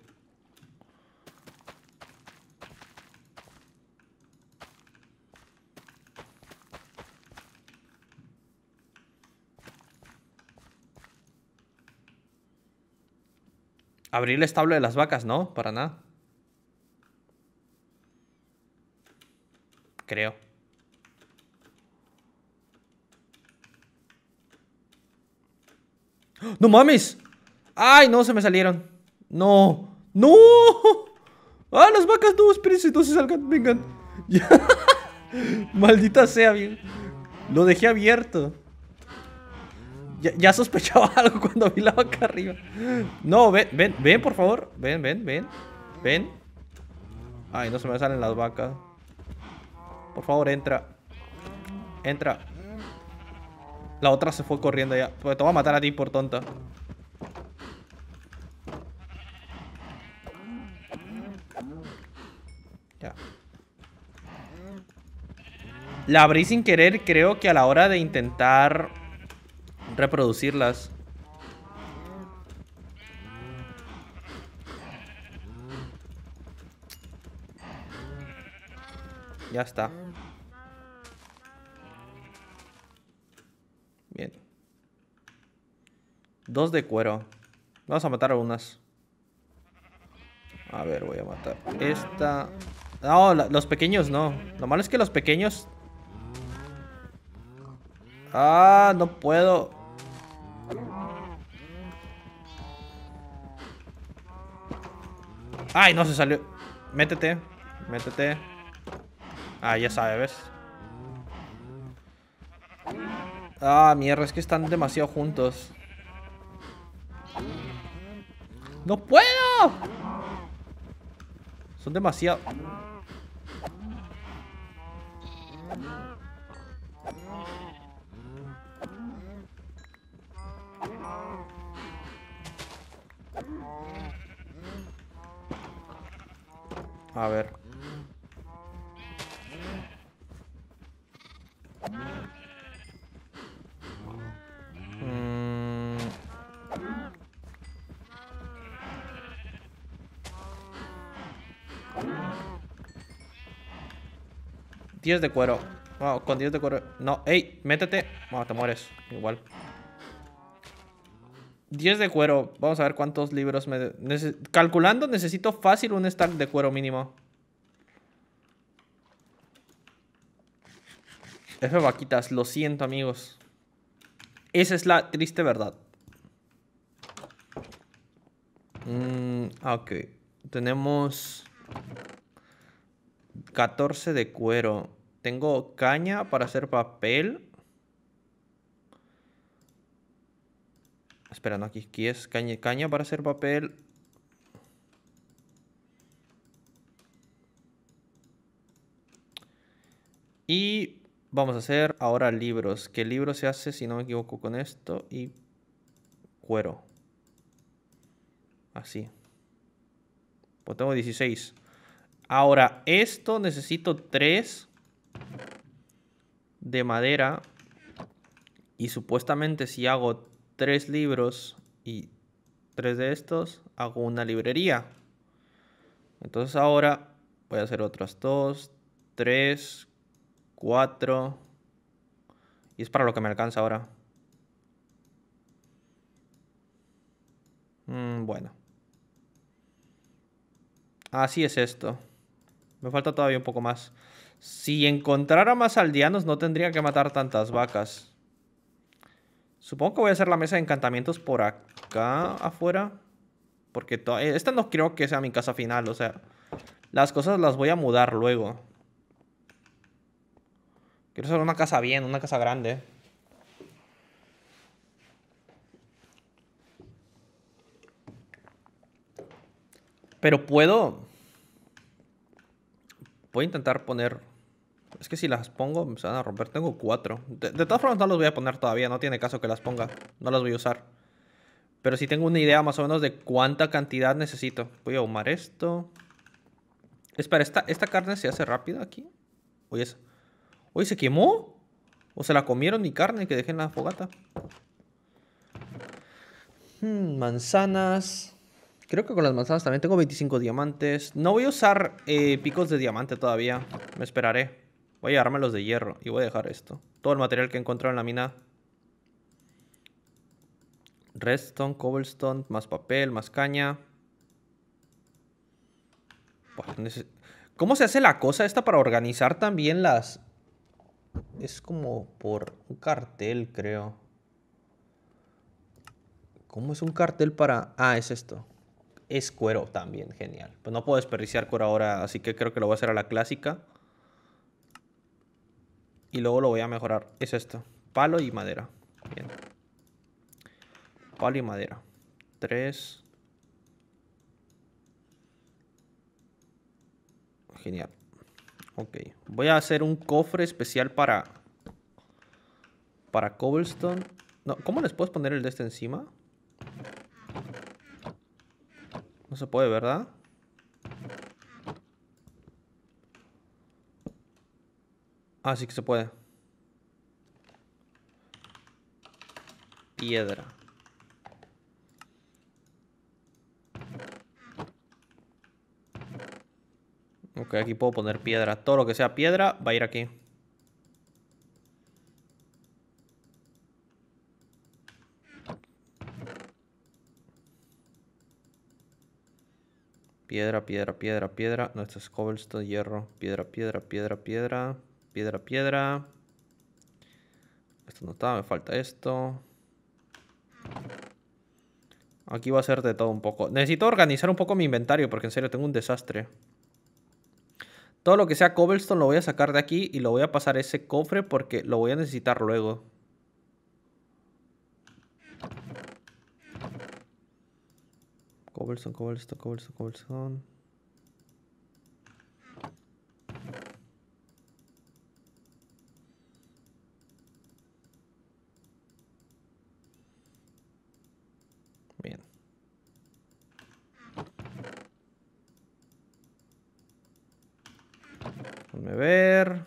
Abrir el establo de las vacas, no, para nada. Creo. ¡No mames! ¡Ay, no! Se me salieron. ¡No! ¡No! ¡Ah, las vacas no! Espérense, no salgan. Vengan. Maldita sea, bien. Lo dejé abierto. Ya, sospechaba algo cuando vi la vaca arriba. No, ven, ven, ven, por favor. Ven, ven, ven. Ven. Ay, no se me salen las vacas. Por favor, entra. Entra. La otra se fue corriendo ya. Pues, te voy a matar a ti por tonta. Ya. La abrí sin querer, creo que a la hora de intentar reproducirlas. Ya está. Bien. Dos de cuero. Vamos a matar algunas. A ver, voy a matar esta. No, los pequeños no. Lo malo es que los pequeños... Ah, no puedo. Ay, no se salió. Métete, métete. Ah, ya sabes Ah, mierda, es que están demasiado juntos. ¡No puedo! Son demasiado... A ver. 10 mm. de cuero. Oh, con 10 de cuero. No, hey métete. Oh, te mueres. Igual. 10 de cuero. Vamos a ver cuántos libros me... Calculando, necesito fácil un stack de cuero mínimo. F vaquitas, lo siento amigos. Esa es la triste verdad. Mmm. ok. Tenemos 14 de cuero. Tengo caña para hacer papel. Espera, aquí, es caña, caña para hacer papel. Y vamos a hacer ahora libros. ¿Qué libro se hace, si no me equivoco, con esto y cuero. Así. Pues tengo 16. Ahora, esto necesito 3 de madera. Y supuestamente si hago tres libros y tres de estos, hago una librería. Entonces ahora voy a hacer otras dos, tres, cuatro. Y es para lo que me alcanza ahora. Mm, bueno. Así es esto. Me falta todavía un poco más. Si encontrara más aldeanos, no tendría que matar tantas vacas. Supongo que voy a hacer la mesa de encantamientos por acá afuera. Porque eh, esta no creo que sea mi casa final, o sea... Las cosas las voy a mudar luego. Quiero hacer una casa bien, una casa grande. Pero puedo... Voy a intentar poner es que si las pongo se van a romper. Tengo cuatro. De, todas formas no las voy a poner todavía. No tiene caso que las ponga. No las voy a usar. Pero sí tengo una idea más o menos de cuánta cantidad necesito. Voy a ahumar esto. Espera, ¿esta, esta carne se hace rápida aquí? Oye, hoy ¿se quemó? ¿O se la comieron y carne que dejé en la fogata? Hmm, manzanas. Creo que con las manzanas también tengo 25 diamantes. No voy a usar eh, picos de diamante todavía. Me esperaré. Voy a llevarme los de hierro y voy a dejar esto. Todo el material que he encontrado en la mina. Redstone, cobblestone, más papel, más caña. ¿Cómo se hace la cosa esta para organizar también las... Es como por un cartel, creo. ¿Cómo es un cartel para...? Ah, es esto. Es cuero también, genial. Pues no puedo desperdiciar cuero ahora, así que creo que lo voy a hacer a la clásica. Y luego lo voy a mejorar. Es esto. Palo y madera. Bien. Palo y madera. Tres. Genial. Ok. Voy a hacer un cofre especial para... Para cobblestone. No, ¿cómo les puedes poner el de este encima? No se puede, ¿verdad? Ah, sí que se puede. Piedra. Ok, aquí puedo poner piedra. Todo lo que sea piedra va a ir aquí. Piedra, piedra, piedra, piedra. Nuestro esto es cobblestone, hierro. Piedra, piedra, piedra, piedra. Piedra, piedra. Esto no está, me falta esto. Aquí va a ser de todo un poco. Necesito organizar un poco mi inventario porque en serio tengo un desastre. Todo lo que sea cobblestone lo voy a sacar de aquí y lo voy a pasar a ese cofre porque lo voy a necesitar luego. Cobblestone, cobblestone, cobblestone, cobblestone. Bien. Déjame ver.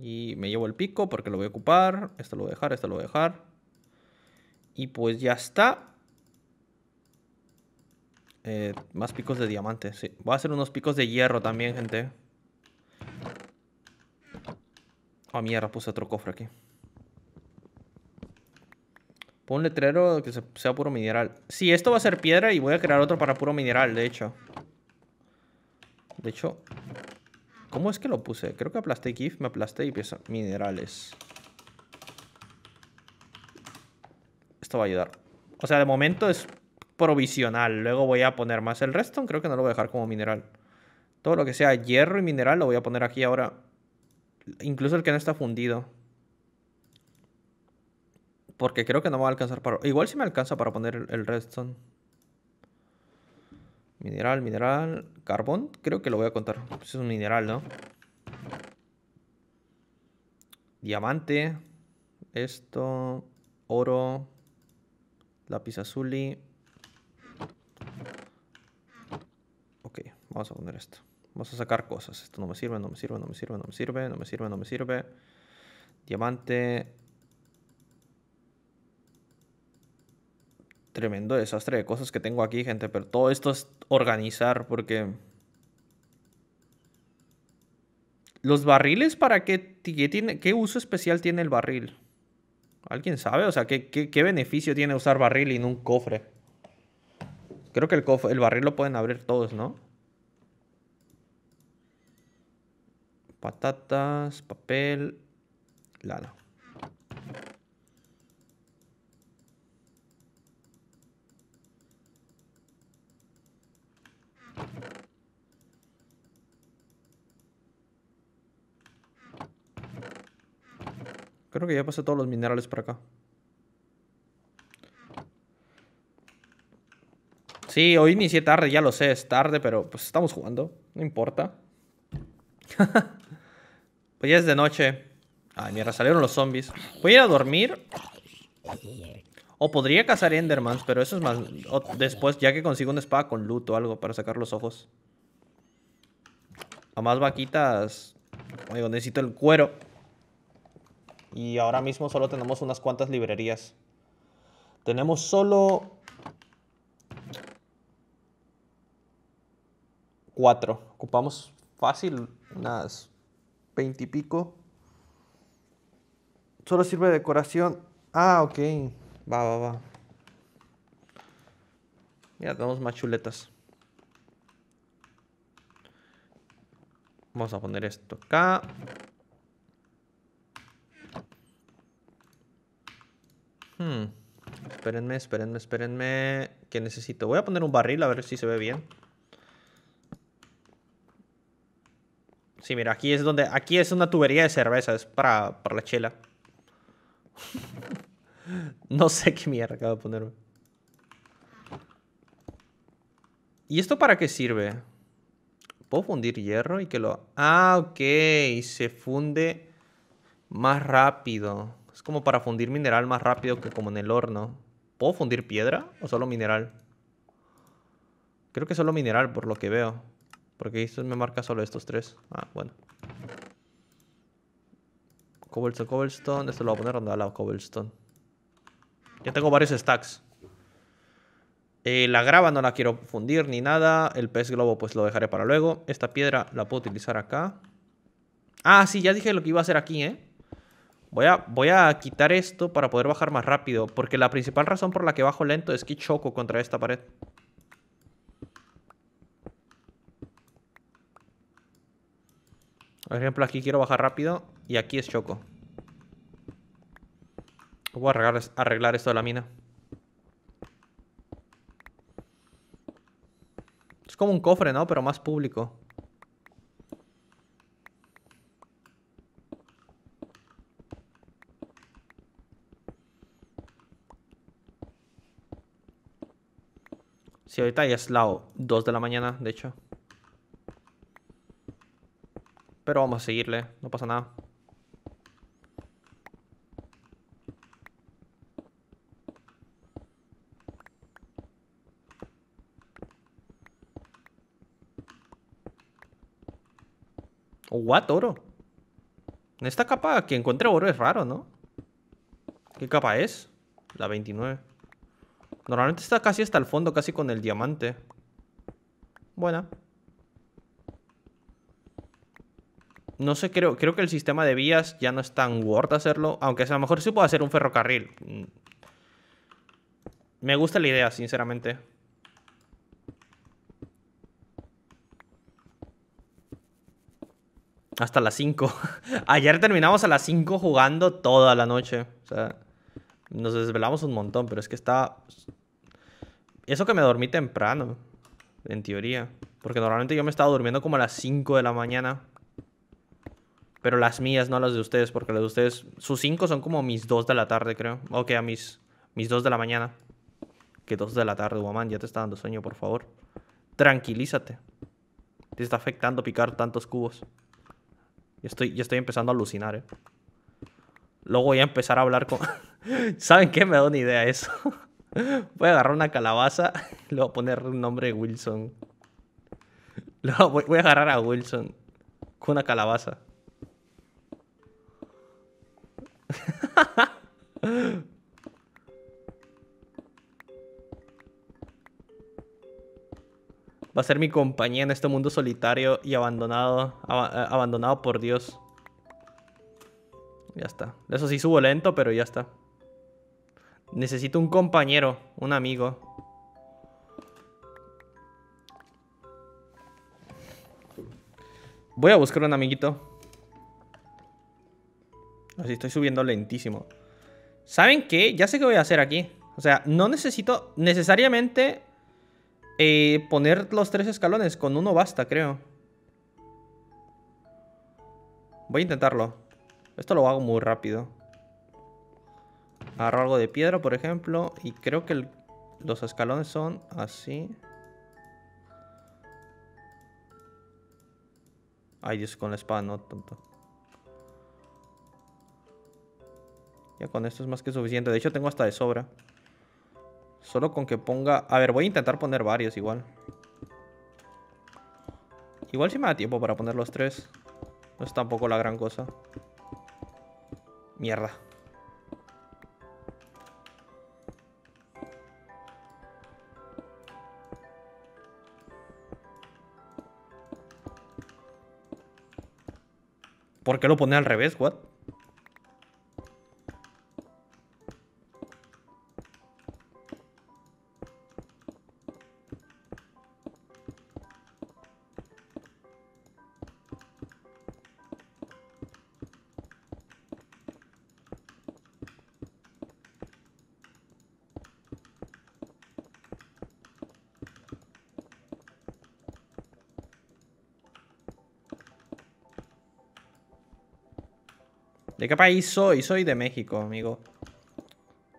Y me llevo el pico porque lo voy a ocupar. Esto lo voy a dejar, esto lo voy a dejar. Y pues ya está. Eh, más picos de diamante, sí. Voy a hacer unos picos de hierro también, gente. Oh, mierda, puse otro cofre aquí. Pon un letrero que sea puro mineral. Sí, esto va a ser piedra y voy a crear otro para puro mineral, de hecho. De hecho, ¿cómo es que lo puse? Creo que aplasté GIF, me aplasté y pienso minerales. Esto va a ayudar. O sea, de momento es provisional. Luego voy a poner más el resto. Creo que no lo voy a dejar como mineral. Todo lo que sea hierro y mineral lo voy a poner aquí ahora. Incluso el que no está fundido. Porque creo que no me va a alcanzar para... Igual si me alcanza para poner el, redstone. Mineral, mineral... Carbón, creo que lo voy a contar. Pues es un mineral, ¿no? Diamante. Esto. Oro. Lápiz y Ok, vamos a poner esto. Vamos a sacar cosas. Esto no me sirve, no me sirve, no me sirve, no me sirve, no me sirve, no me sirve. Diamante, Tremendo desastre de cosas que tengo aquí, gente. Pero todo esto es organizar porque... ¿Los barriles para qué, qué, uso especial tiene el barril? ¿Alguien sabe? O sea, ¿qué, beneficio tiene usar barril en un cofre? Creo que el, cofre, el barril lo pueden abrir todos, ¿no? Patatas, papel, lana. Creo que ya pasé todos los minerales para acá. Sí, hoy inicié tarde, ya lo sé, es tarde, pero pues estamos jugando. No importa. pues ya es de noche. Ay, mierda, salieron los zombies. Voy a ir a dormir. O podría cazar Endermans, pero eso es más... después, ya que consigo una espada con luto o algo para sacar los ojos. A más vaquitas... Oigo, necesito el cuero. Y ahora mismo solo tenemos unas cuantas librerías. Tenemos solo... Cuatro. Ocupamos fácil unas veintipico. Solo sirve de decoración. Ah, ok. Va, va, va. Mira, tenemos más chuletas. Vamos a poner esto acá. Hmm. Espérenme, espérenme, espérenme. ¿Qué necesito? Voy a poner un barril a ver si se ve bien. Sí, mira, aquí es donde... Aquí es una tubería de cerveza. Es para, para la chela. No sé qué mierda acabo de ponerme. ¿Y esto para qué sirve? ¿Puedo fundir hierro y que lo...? Ah, ok. Se funde más rápido. Es como para fundir mineral más rápido que como en el horno. ¿Puedo fundir piedra o solo mineral? Creo que solo mineral por lo que veo. Porque esto me marca solo estos tres. Ah, bueno. Cobblestone, cobblestone. Esto lo voy a poner donde al lado cobblestone. Ya tengo varios stacks. Eh, la grava no la quiero fundir ni nada. El pez globo pues lo dejaré para luego. Esta piedra la puedo utilizar acá. Ah, sí, ya dije lo que iba a hacer aquí, ¿eh? Voy a, voy a quitar esto para poder bajar más rápido. Porque la principal razón por la que bajo lento es que choco contra esta pared. Por ejemplo, aquí quiero bajar rápido y aquí es choco. Pues voy a arreglar, esto de la mina. Es como un cofre, ¿no? Pero más público. Sí, ahorita ya es la 2 de la mañana, de hecho. Pero vamos a seguirle, no pasa nada. O what, oro. En esta capa que encuentre oro es raro, ¿no? ¿Qué capa es? La 29. Normalmente está casi hasta el fondo, casi con el diamante. Buena. No sé, creo, creo que el sistema de vías ya no es tan worth hacerlo. Aunque a lo mejor sí puedo hacer un ferrocarril. Mm. Me gusta la idea, sinceramente. Hasta las 5. Ayer terminamos a las 5 jugando toda la noche. O sea, nos desvelamos un montón, pero es que está... Eso que me dormí temprano, en teoría. Porque normalmente yo me estaba durmiendo como a las 5 de la mañana. Pero las mías, no las de ustedes, porque las de ustedes... Sus 5 son como mis 2 de la tarde, creo. Ok, a mis, mis 2 de la mañana. Que 2 de la tarde, guamán, ya te está dando sueño, por favor. Tranquilízate. Te está afectando picar tantos cubos estoy, yo estoy empezando a alucinar, ¿eh? Luego voy a empezar a hablar con... ¿Saben qué? Me da una idea eso. voy a agarrar una calabaza luego le voy a poner un nombre Wilson. voy, voy a agarrar a Wilson con una calabaza. va a ser mi compañía en este mundo solitario y abandonado, eh, abandonado por Dios. Ya está. Eso sí subo lento, pero ya está. Necesito un compañero, un amigo. Voy a buscar un amiguito. Así estoy subiendo lentísimo. ¿Saben qué? Ya sé qué voy a hacer aquí. O sea, no necesito necesariamente eh, poner los tres escalones, con uno basta, creo. Voy a intentarlo. Esto lo hago muy rápido. Agarro algo de piedra, por ejemplo, y creo que los escalones son así. Ay, es con la espada, no, tonto. Ya con esto es más que suficiente. De hecho, tengo hasta de sobra. Solo con que ponga... A ver, voy a intentar poner varios igual. Igual si me da tiempo para poner los tres. No es tampoco la gran cosa. Mierda. ¿Por qué lo pone al revés? ¿What? qué país soy? Soy de México, amigo.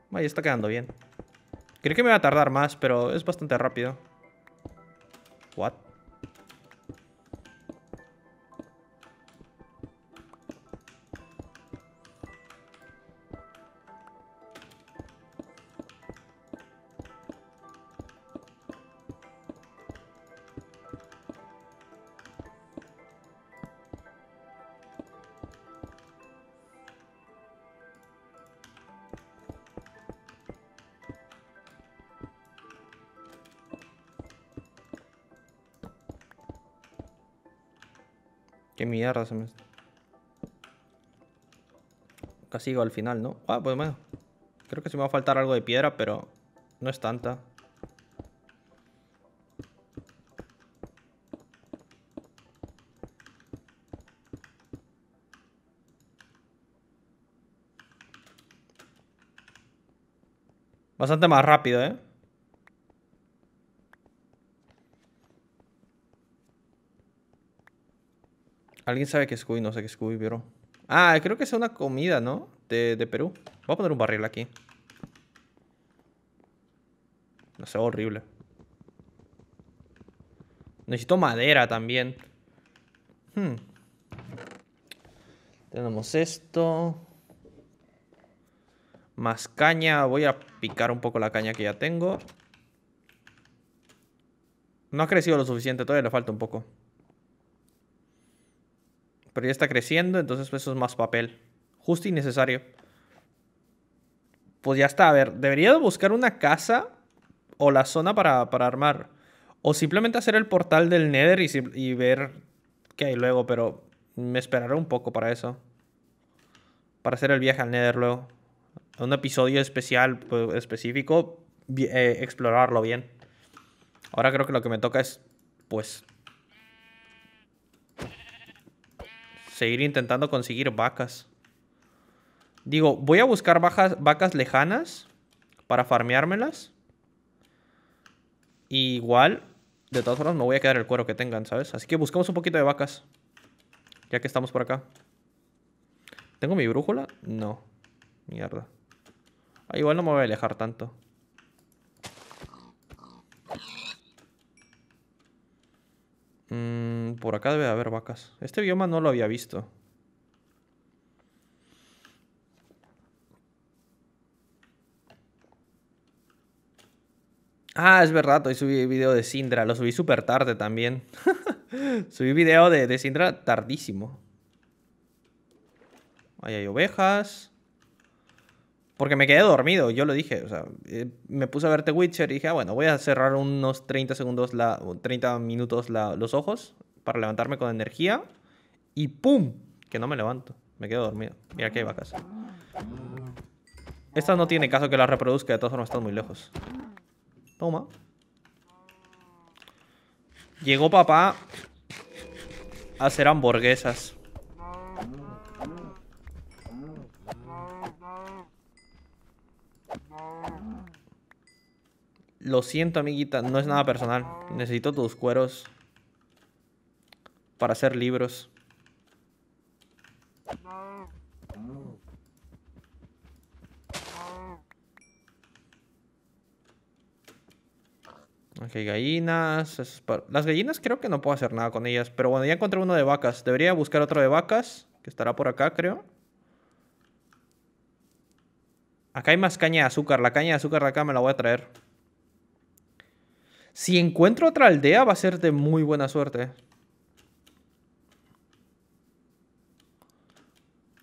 Vaya, está quedando bien. Creo que me va a tardar más, pero es bastante rápido. mierda se me... Casi al final, ¿no? Ah, pues bueno. Creo que se me va a faltar algo de piedra, pero no es tanta. Bastante más rápido, ¿eh? ¿Alguien sabe qué es cuy? No sé qué es cuy, pero... Ah, creo que es una comida, ¿no? De, Perú. Voy a poner un barril aquí. No sé, horrible. Necesito madera también. Hmm. Tenemos esto. Más caña. Voy a picar un poco la caña que ya tengo. No ha crecido lo suficiente, todavía le falta un poco pero ya está creciendo, entonces pues, eso es más papel. Justo y necesario. Pues ya está, a ver, debería buscar una casa o la zona para, armar. O simplemente hacer el portal del Nether y, ver qué hay luego, pero me esperaré un poco para eso. Para hacer el viaje al Nether luego. Un episodio especial, pues, específico, eh, explorarlo bien. Ahora creo que lo que me toca es, pues, seguir intentando conseguir vacas. Digo, voy a buscar vacas lejanas para farmeármelas. igual, de todas formas, me voy a quedar el cuero que tengan, ¿sabes? Así que buscamos un poquito de vacas. Ya que estamos por acá. ¿Tengo mi brújula? No. Mierda. Ah, igual no me voy a alejar tanto. Mm, por acá debe haber vacas. Este bioma no lo había visto. Ah, es verdad, hoy subí video de Sindra, lo subí súper tarde también. subí video de, de Sindra tardísimo. Ahí hay ovejas. Porque me quedé dormido, yo lo dije. O sea, eh, me puse a verte Witcher y dije, ah, bueno, voy a cerrar unos 30 segundos, la, 30 minutos los ojos para levantarme con energía. Y ¡pum! Que no me levanto. Me quedo dormido. Mira que a casa. Esta no tiene caso que la reproduzca, de todas formas están muy lejos. Toma. Llegó papá a hacer hamburguesas. Lo siento, amiguita, no es nada personal. Necesito tus cueros para hacer libros. Ok, gallinas. Las gallinas creo que no puedo hacer nada con ellas. Pero bueno, ya encontré uno de vacas. Debería buscar otro de vacas, que estará por acá, creo. Acá hay más caña de azúcar. La caña de azúcar de acá me la voy a traer. Si encuentro otra aldea va a ser de muy buena suerte.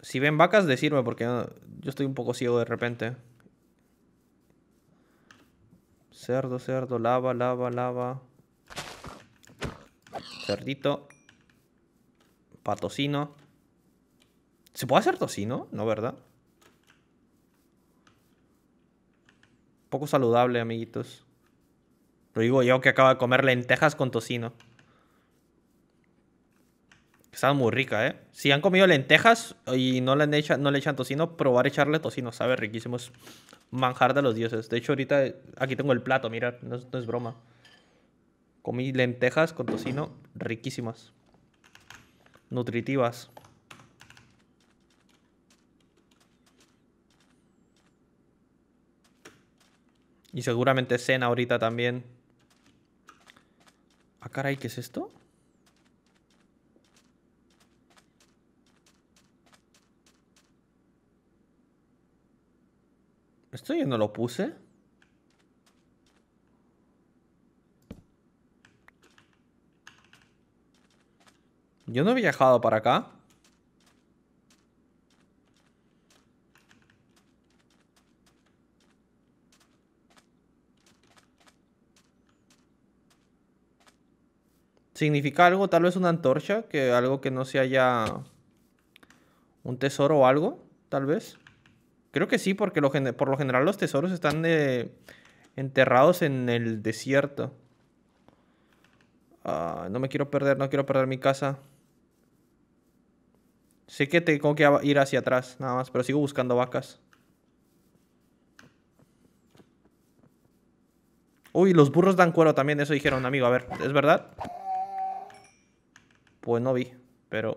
Si ven vacas, decirme porque yo estoy un poco ciego de repente. Cerdo, cerdo, lava, lava, lava. Cerdito. Patocino. ¿Se puede hacer tocino? No, ¿verdad? Poco saludable, amiguitos. Lo digo yo que acabo de comer lentejas con tocino. Están muy ricas, ¿eh? Si han comido lentejas y no le, no le echan tocino, probar echarle tocino. Sabe riquísimo. manjar de los dioses. De hecho, ahorita aquí tengo el plato, mira. no es broma. Comí lentejas con tocino riquísimas. Nutritivas. Y seguramente cena ahorita también caray, ¿qué es esto? ¿Esto yo no lo puse? Yo no he viajado para acá. significa algo, tal vez una antorcha, que algo que no se haya un tesoro o algo, tal vez. Creo que sí, porque por lo general los tesoros están enterrados en el desierto. Ah, no me quiero perder, no quiero perder mi casa. Sé que tengo que ir hacia atrás, nada más, pero sigo buscando vacas. Uy, los burros dan cuero también, eso dijeron, amigo. A ver, ¿es verdad? Pues no vi, pero...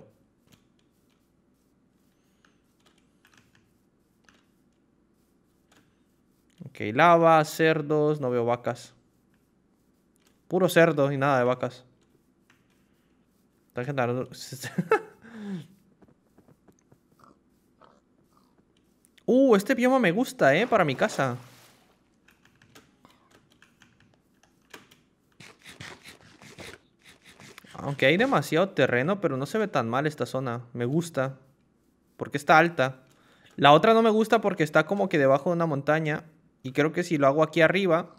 Ok, lava, cerdos, no veo vacas. Puro cerdo y nada de vacas. Uh, este bioma me gusta, eh, para mi casa. Aunque hay demasiado terreno, pero no se ve tan mal esta zona. Me gusta. Porque está alta. La otra no me gusta porque está como que debajo de una montaña. Y creo que si lo hago aquí arriba,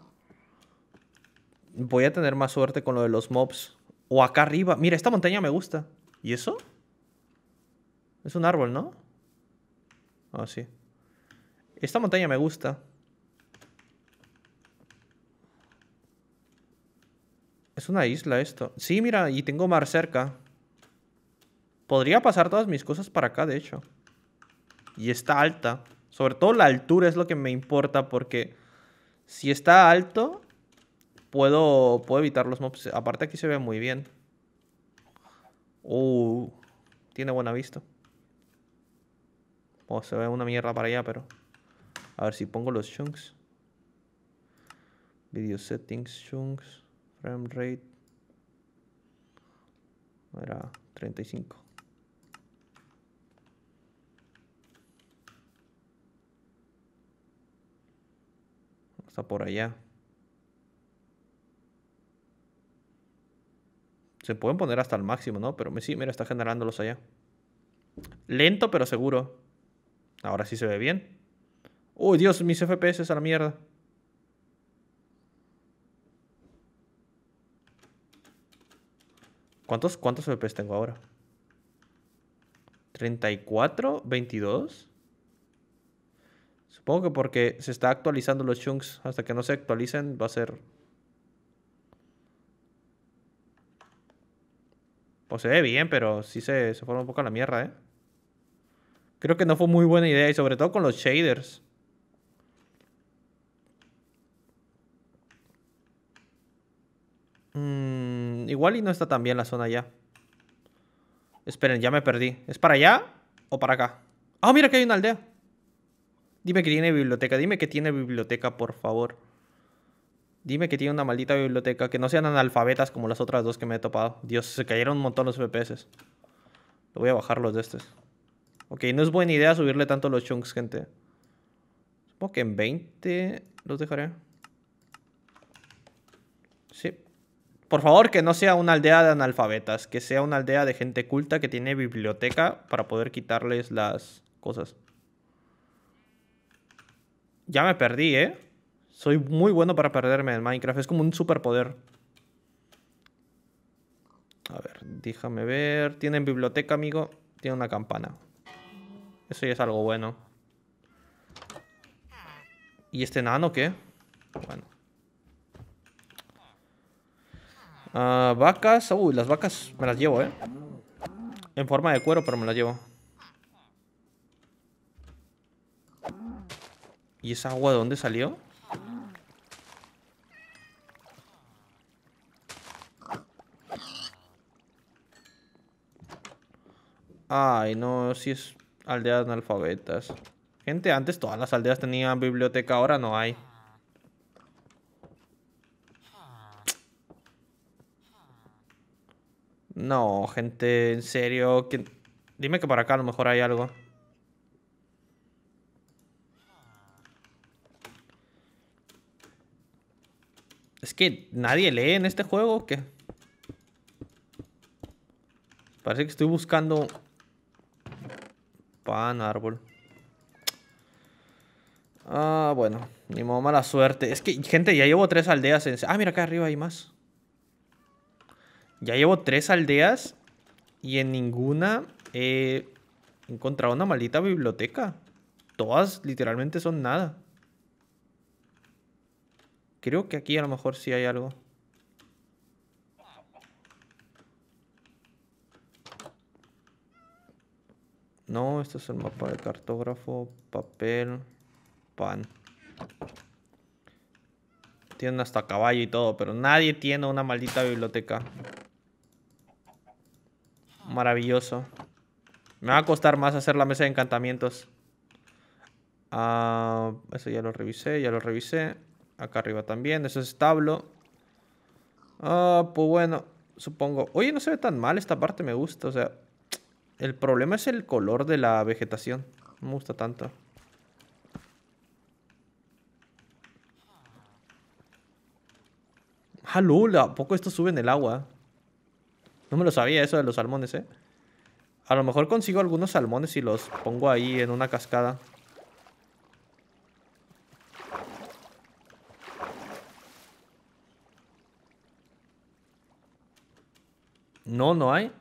voy a tener más suerte con lo de los mobs. O acá arriba. Mira, esta montaña me gusta. ¿Y eso? Es un árbol, ¿no? Ah, sí. Esta montaña me gusta. Es una isla esto. Sí, mira, y tengo mar cerca. Podría pasar todas mis cosas para acá, de hecho. Y está alta. Sobre todo la altura es lo que me importa porque si está alto, puedo, puedo evitar los mobs. Aparte aquí se ve muy bien. Uh, tiene buena vista. Oh, se ve una mierda para allá, pero... A ver si pongo los chunks. Video settings, chunks frame rate era 35 está por allá se pueden poner hasta el máximo no pero sí mira está generándolos allá lento pero seguro ahora sí se ve bien uy dios mis fps a la mierda ¿Cuántos, cuántos e tengo ahora? 34, 22. Supongo que porque se está actualizando los chunks. Hasta que no se actualicen va a ser... Pues se ve bien, pero sí se, se forma un poco la mierda, ¿eh? Creo que no fue muy buena idea. Y sobre todo con los shaders. Igual y no está tan bien la zona ya. Esperen, ya me perdí. ¿Es para allá o para acá? Ah, mira que hay una aldea. Dime que tiene biblioteca. Dime que tiene biblioteca, por favor. Dime que tiene una maldita biblioteca. Que no sean analfabetas como las otras dos que me he topado. Dios, se cayeron un montón los FPS. Lo voy a bajar los de estos. Ok, no es buena idea subirle tanto los chunks, gente. Supongo que en 20 los dejaré. Sí, por favor, que no sea una aldea de analfabetas, que sea una aldea de gente culta que tiene biblioteca para poder quitarles las cosas. Ya me perdí, ¿eh? Soy muy bueno para perderme en Minecraft. Es como un superpoder. A ver, déjame ver. Tienen biblioteca, amigo. Tiene una campana. Eso ya es algo bueno. ¿Y este nano qué? Bueno. Ah, vacas. Uy, uh, las vacas me las llevo, ¿eh? En forma de cuero, pero me las llevo. ¿Y esa agua de dónde salió? Ay, no, si es aldeas analfabetas. Gente, antes todas las aldeas tenían biblioteca, ahora no hay. No, gente, en serio. Dime que por acá a lo mejor hay algo. Es que nadie lee en este juego o qué? Parece que estoy buscando pan, árbol. Ah, bueno, ni modo mala suerte. Es que, gente, ya llevo tres aldeas en... Ah, mira, acá arriba hay más. Ya llevo tres aldeas y en ninguna he encontrado una maldita biblioteca. Todas literalmente son nada. Creo que aquí a lo mejor sí hay algo. No, este es el mapa de cartógrafo, papel, pan. Tienen hasta caballo y todo, pero nadie tiene una maldita biblioteca. Maravilloso. Me va a costar más hacer la mesa de encantamientos. Ah, eso ya lo revisé, ya lo revisé. Acá arriba también, eso es establo. Ah, pues bueno, supongo. Oye, no se ve tan mal esta parte, me gusta. O sea, el problema es el color de la vegetación. No me gusta tanto. ¡Halula! Ah, ¿a poco esto sube en el agua? No me lo sabía eso de los salmones, ¿eh? A lo mejor consigo algunos salmones y los pongo ahí en una cascada. No, no hay.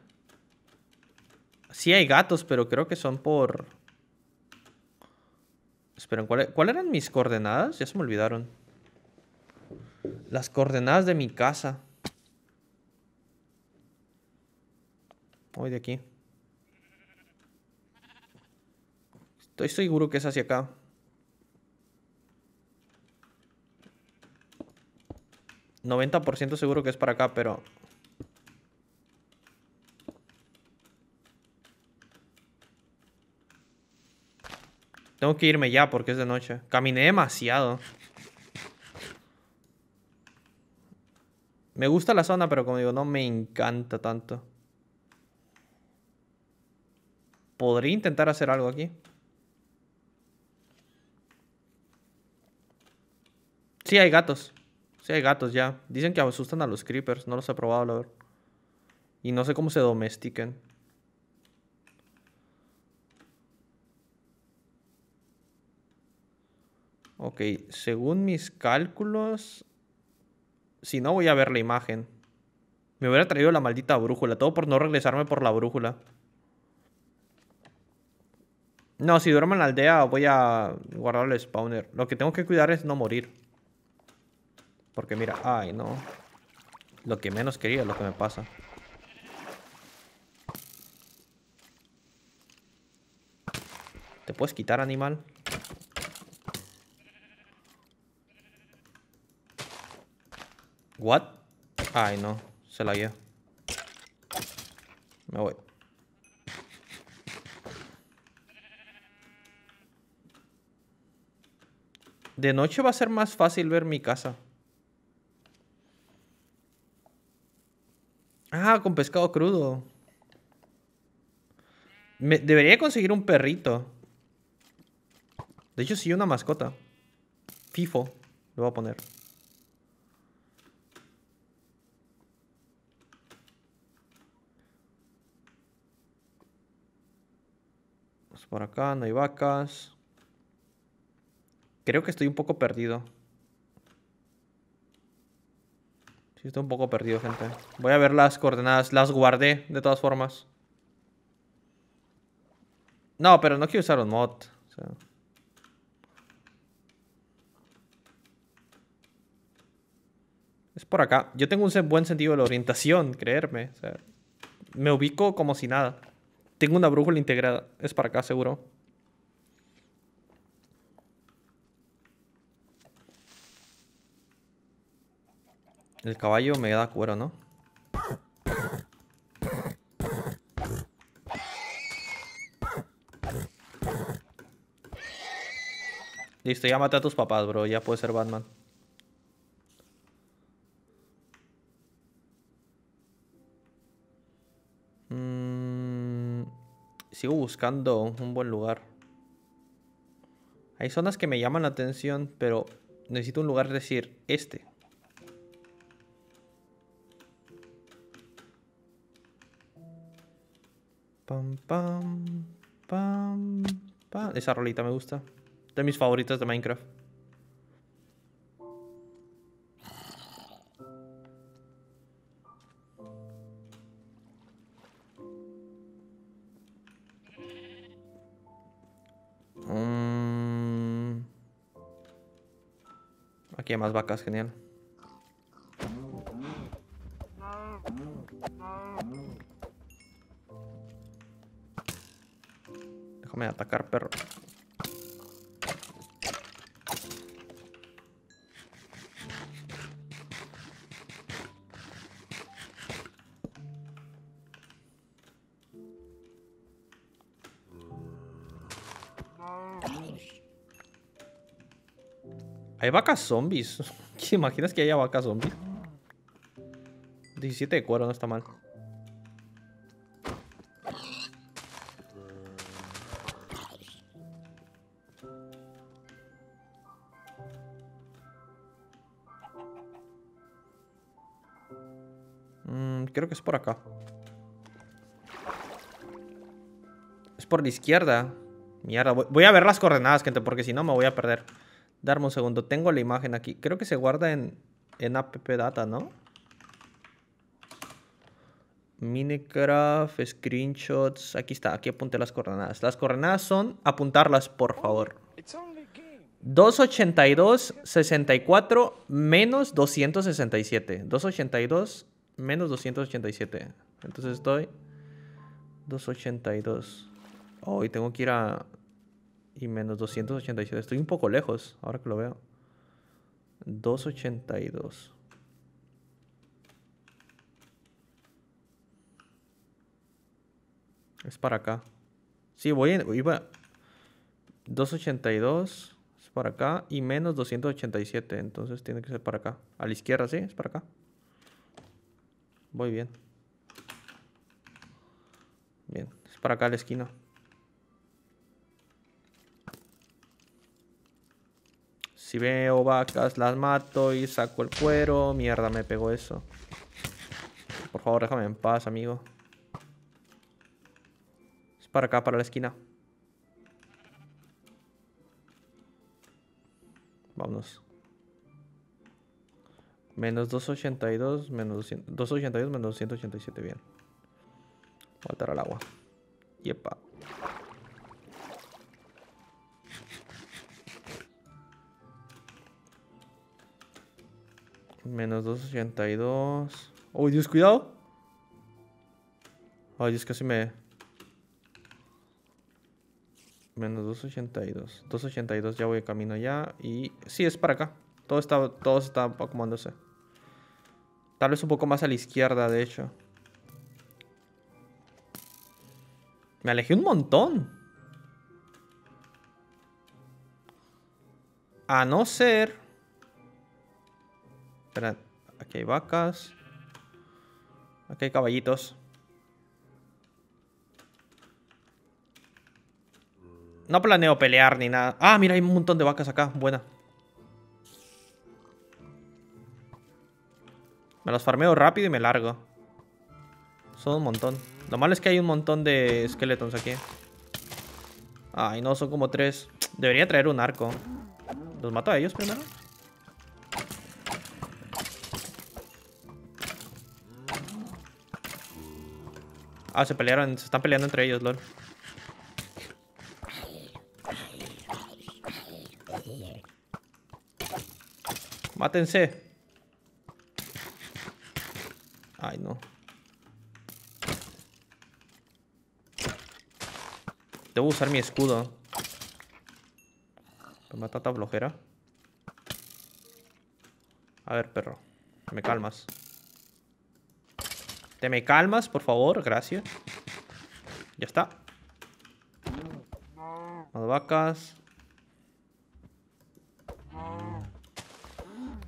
Sí hay gatos, pero creo que son por... Esperen, ¿cuáles eran mis coordenadas? Ya se me olvidaron. Las coordenadas de mi casa. Voy de aquí. Estoy seguro que es hacia acá. ¿90% seguro que es para acá, pero Tengo que irme ya porque es de noche. Caminé demasiado. Me gusta la zona, pero como digo, no me encanta tanto. Podría intentar hacer algo aquí. Sí, hay gatos. Sí, hay gatos ya. Dicen que asustan a los creepers. No los he probado, la Y no sé cómo se domestiquen. Ok, según mis cálculos... Si no, voy a ver la imagen. Me hubiera traído la maldita brújula. Todo por no regresarme por la brújula. No, si duermo en la aldea voy a guardar el spawner. Lo que tengo que cuidar es no morir. Porque mira, ay no. Lo que menos quería es lo que me pasa. ¿Te puedes quitar, animal? ¿What? Ay no, se la guía. Me voy. De noche va a ser más fácil ver mi casa. Ah, con pescado crudo. Me, debería conseguir un perrito. De hecho, sí, una mascota. FIFO, lo voy a poner. Vamos pues por acá, no hay vacas. Creo que estoy un poco perdido. Sí, estoy un poco perdido, gente. Voy a ver las coordenadas. Las guardé, de todas formas. No, pero no quiero usar un mod. Es por acá. Yo tengo un buen sentido de la orientación, creerme. me ubico como si nada. Tengo una brújula integrada. Es para acá, seguro. El caballo me da cuero, ¿no? Listo, ya maté a tus papás, bro. Ya puede ser Batman. Mm, sigo buscando un buen lugar. Hay zonas que me llaman la atención, pero necesito un lugar, decir, este. Pam, pam, pam, pam. Esa rolita me gusta. De mis favoritas de Minecraft. Mm. Aquí hay más vacas, genial. a atacar, perro. Hay vacas zombies. ¿Te imaginas que haya vacas zombies? 17 de cuero no está mal. por la izquierda. Mierda, voy a ver las coordenadas, gente, porque si no me voy a perder. Darme un segundo, tengo la imagen aquí. Creo que se guarda en, en app data, ¿no? Minecraft, screenshots. Aquí está, aquí apunté las coordenadas. Las coordenadas son apuntarlas, por favor. 282, 64 menos 267. 282 menos 287. Entonces estoy 282. Hoy oh, y tengo que ir a. Y menos 287. Estoy un poco lejos, ahora que lo veo. 282. Es para acá. Sí, voy 282 es para acá y menos 287, entonces tiene que ser para acá. A la izquierda, sí, es para acá. Voy bien. Bien, es para acá la esquina. Si veo vacas, las mato y saco el cuero. Mierda, me pegó eso. Por favor, déjame en paz, amigo. Es para acá, para la esquina. Vámonos. Menos 282, menos 282, menos 287, bien. Voy a al agua. Yepa. Menos 282. ¡Oh, Dios, cuidado! Ay, Dios, casi me... Menos 282. 282, ya voy de camino ya. Y sí, es para acá. Todo está, todo está acomodándose. Tal vez un poco más a la izquierda, de hecho. Me alejé un montón. A no ser aquí hay vacas. Aquí hay caballitos. No planeo pelear ni nada. Ah, mira, hay un montón de vacas acá. Buena. Me las farmeo rápido y me largo. Son un montón. Lo malo es que hay un montón de esqueletos aquí. Ay, no, son como tres. Debería traer un arco. ¿Los mato a ellos primero? Ah, se pelearon, se están peleando entre ellos, lol. Mátense. Ay, no. Debo usar mi escudo. Me mata flojera. A ver, perro. Me calmas. Te me calmas, por favor, gracias. Ya está. Las vacas.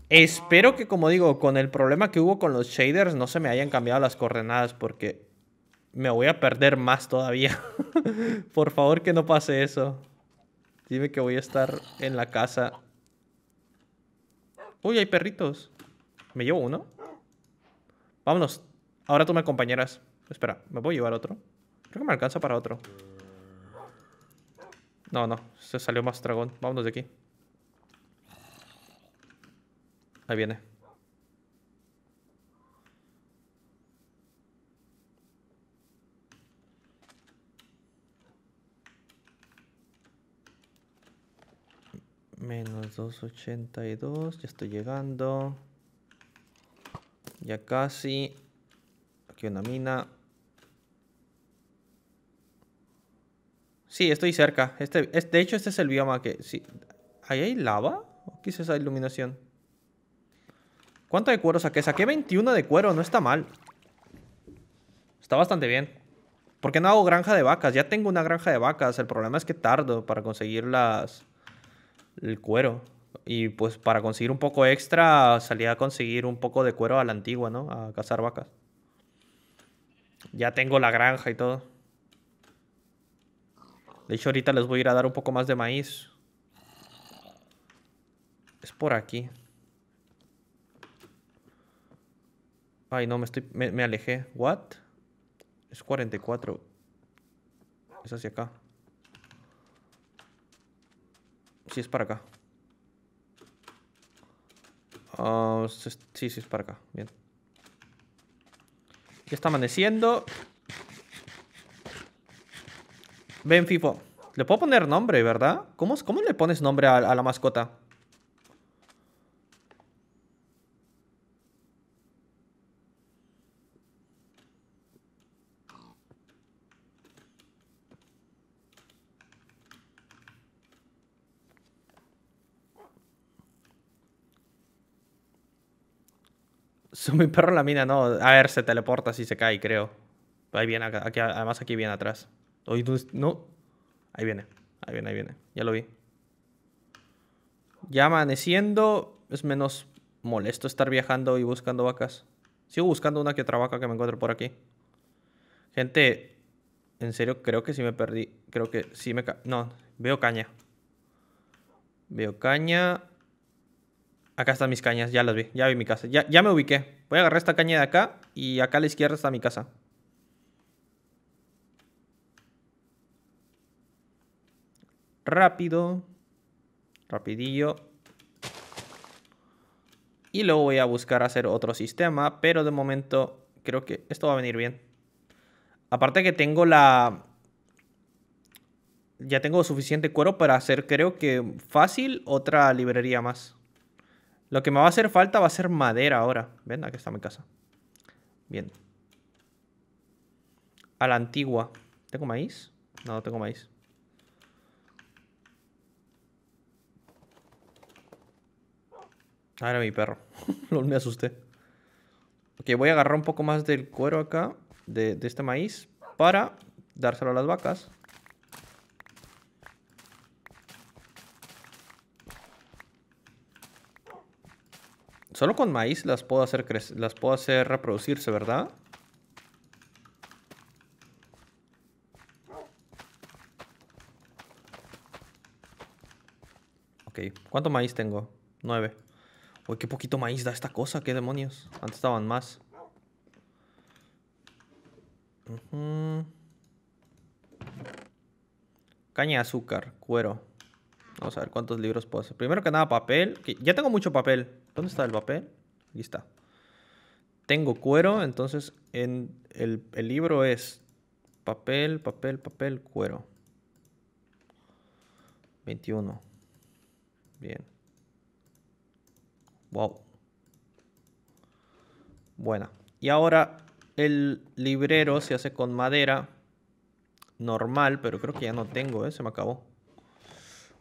Espero que, como digo, con el problema que hubo con los shaders no se me hayan cambiado las coordenadas porque me voy a perder más todavía. Por favor que no pase eso. Dime que voy a estar en la casa. Uy, hay perritos. ¿Me llevo uno? Vámonos. Ahora tú me acompañarás. Espera, ¿me a llevar otro? Creo que me alcanza para otro. No, no. Se salió más dragón. Vámonos de aquí. Ahí viene. Menos 282. Ya estoy llegando. Ya casi. Aquí una mina. Sí, estoy cerca. Este, de hecho, este es el bioma que... Sí. hay lava? ¿O qué es esa iluminación? ¿Cuánto de cuero saqué? Saqué 21 de cuero, no está mal. Está bastante bien. ¿Por qué no hago granja de vacas? Ya tengo una granja de vacas. El problema es que tardo para conseguir El cuero. Y pues para conseguir un poco extra, salía a conseguir un poco de cuero a la antigua, ¿no? A cazar vacas. Ya tengo la granja y todo. De hecho, ahorita les voy a ir a dar un poco más de maíz. Es por aquí. Ay, no, me estoy... Me, alejé. ¿What? Es 44. Es hacia acá. Sí, es para acá. Ah, sí, sí, es para acá. Bien. Ya está amaneciendo. Ven, Fifo. Le puedo poner nombre, ¿verdad? ¿Cómo, le pones nombre a la mascota? mi perro la mina, no. A ver, se teleporta si se cae, creo. Ahí viene, aquí, además aquí viene atrás. No. Ahí viene, ahí viene, ahí viene. Ya lo vi. Ya amaneciendo, es menos molesto estar viajando y buscando vacas. Sigo buscando una que otra vaca que me encuentro por aquí. Gente, en serio, creo que sí me perdí. Creo que sí me... No, veo caña. Veo caña. Acá están mis cañas, ya las vi, ya vi mi casa. Ya, me ubiqué. Voy a agarrar esta caña de acá y acá a la izquierda está mi casa. Rápido. Rapidillo. Y luego voy a buscar hacer otro sistema, pero de momento creo que esto va a venir bien. Aparte que tengo la... Ya tengo suficiente cuero para hacer, creo que fácil, otra librería más. Lo que me va a hacer falta va a ser madera ahora. Ven, aquí está mi casa. Bien. A la antigua. ¿Tengo maíz? No, no tengo maíz. Ah, mi perro. me asusté. Ok, voy a agarrar un poco más del cuero acá, de, de este maíz, para dárselo a las vacas. Solo con maíz las puedo hacer, las puedo hacer reproducirse, ¿verdad? Ok, ¿cuánto maíz tengo? Nueve Uy, qué poquito maíz da esta cosa, qué demonios. Antes estaban más. Caña de azúcar, cuero. Vamos a ver cuántos libros puedo hacer. Primero que nada, papel. Ya tengo mucho papel. ¿Dónde está el papel? Ahí está. Tengo cuero, entonces en el, libro es papel, papel, papel, cuero. 21. Bien. Wow. Buena. Y ahora el librero se hace con madera normal, pero creo que ya no tengo, ¿eh? se me acabó.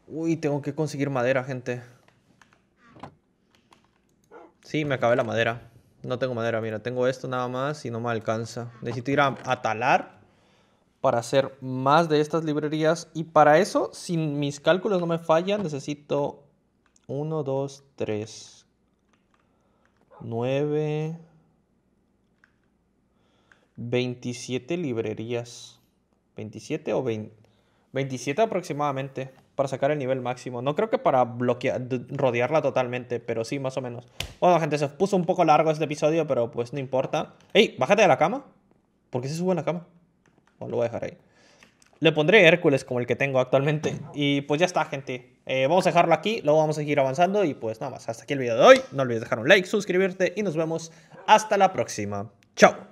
Uy, tengo que conseguir madera, gente. Sí, me acabé la madera. No tengo madera, mira, tengo esto nada más y no me alcanza. Necesito ir a, talar para hacer más de estas librerías. Y para eso, si mis cálculos no me fallan, necesito 1, 2, 3, 9, 27 librerías. 27 o 20. 27 aproximadamente para sacar el nivel máximo. No creo que para rodearla totalmente, pero sí, más o menos. Bueno, gente, se puso un poco largo este episodio, pero pues no importa. ¡Ey! Bájate de la cama. ¿Por qué se sube a la cama? Bueno, lo voy a dejar ahí. Le pondré Hércules como el que tengo actualmente. Y pues ya está, gente. Eh, vamos a dejarlo aquí, luego vamos a seguir avanzando y pues nada más. Hasta aquí el video de hoy. No olvides dejar un like, suscribirte y nos vemos hasta la próxima. ¡Chao!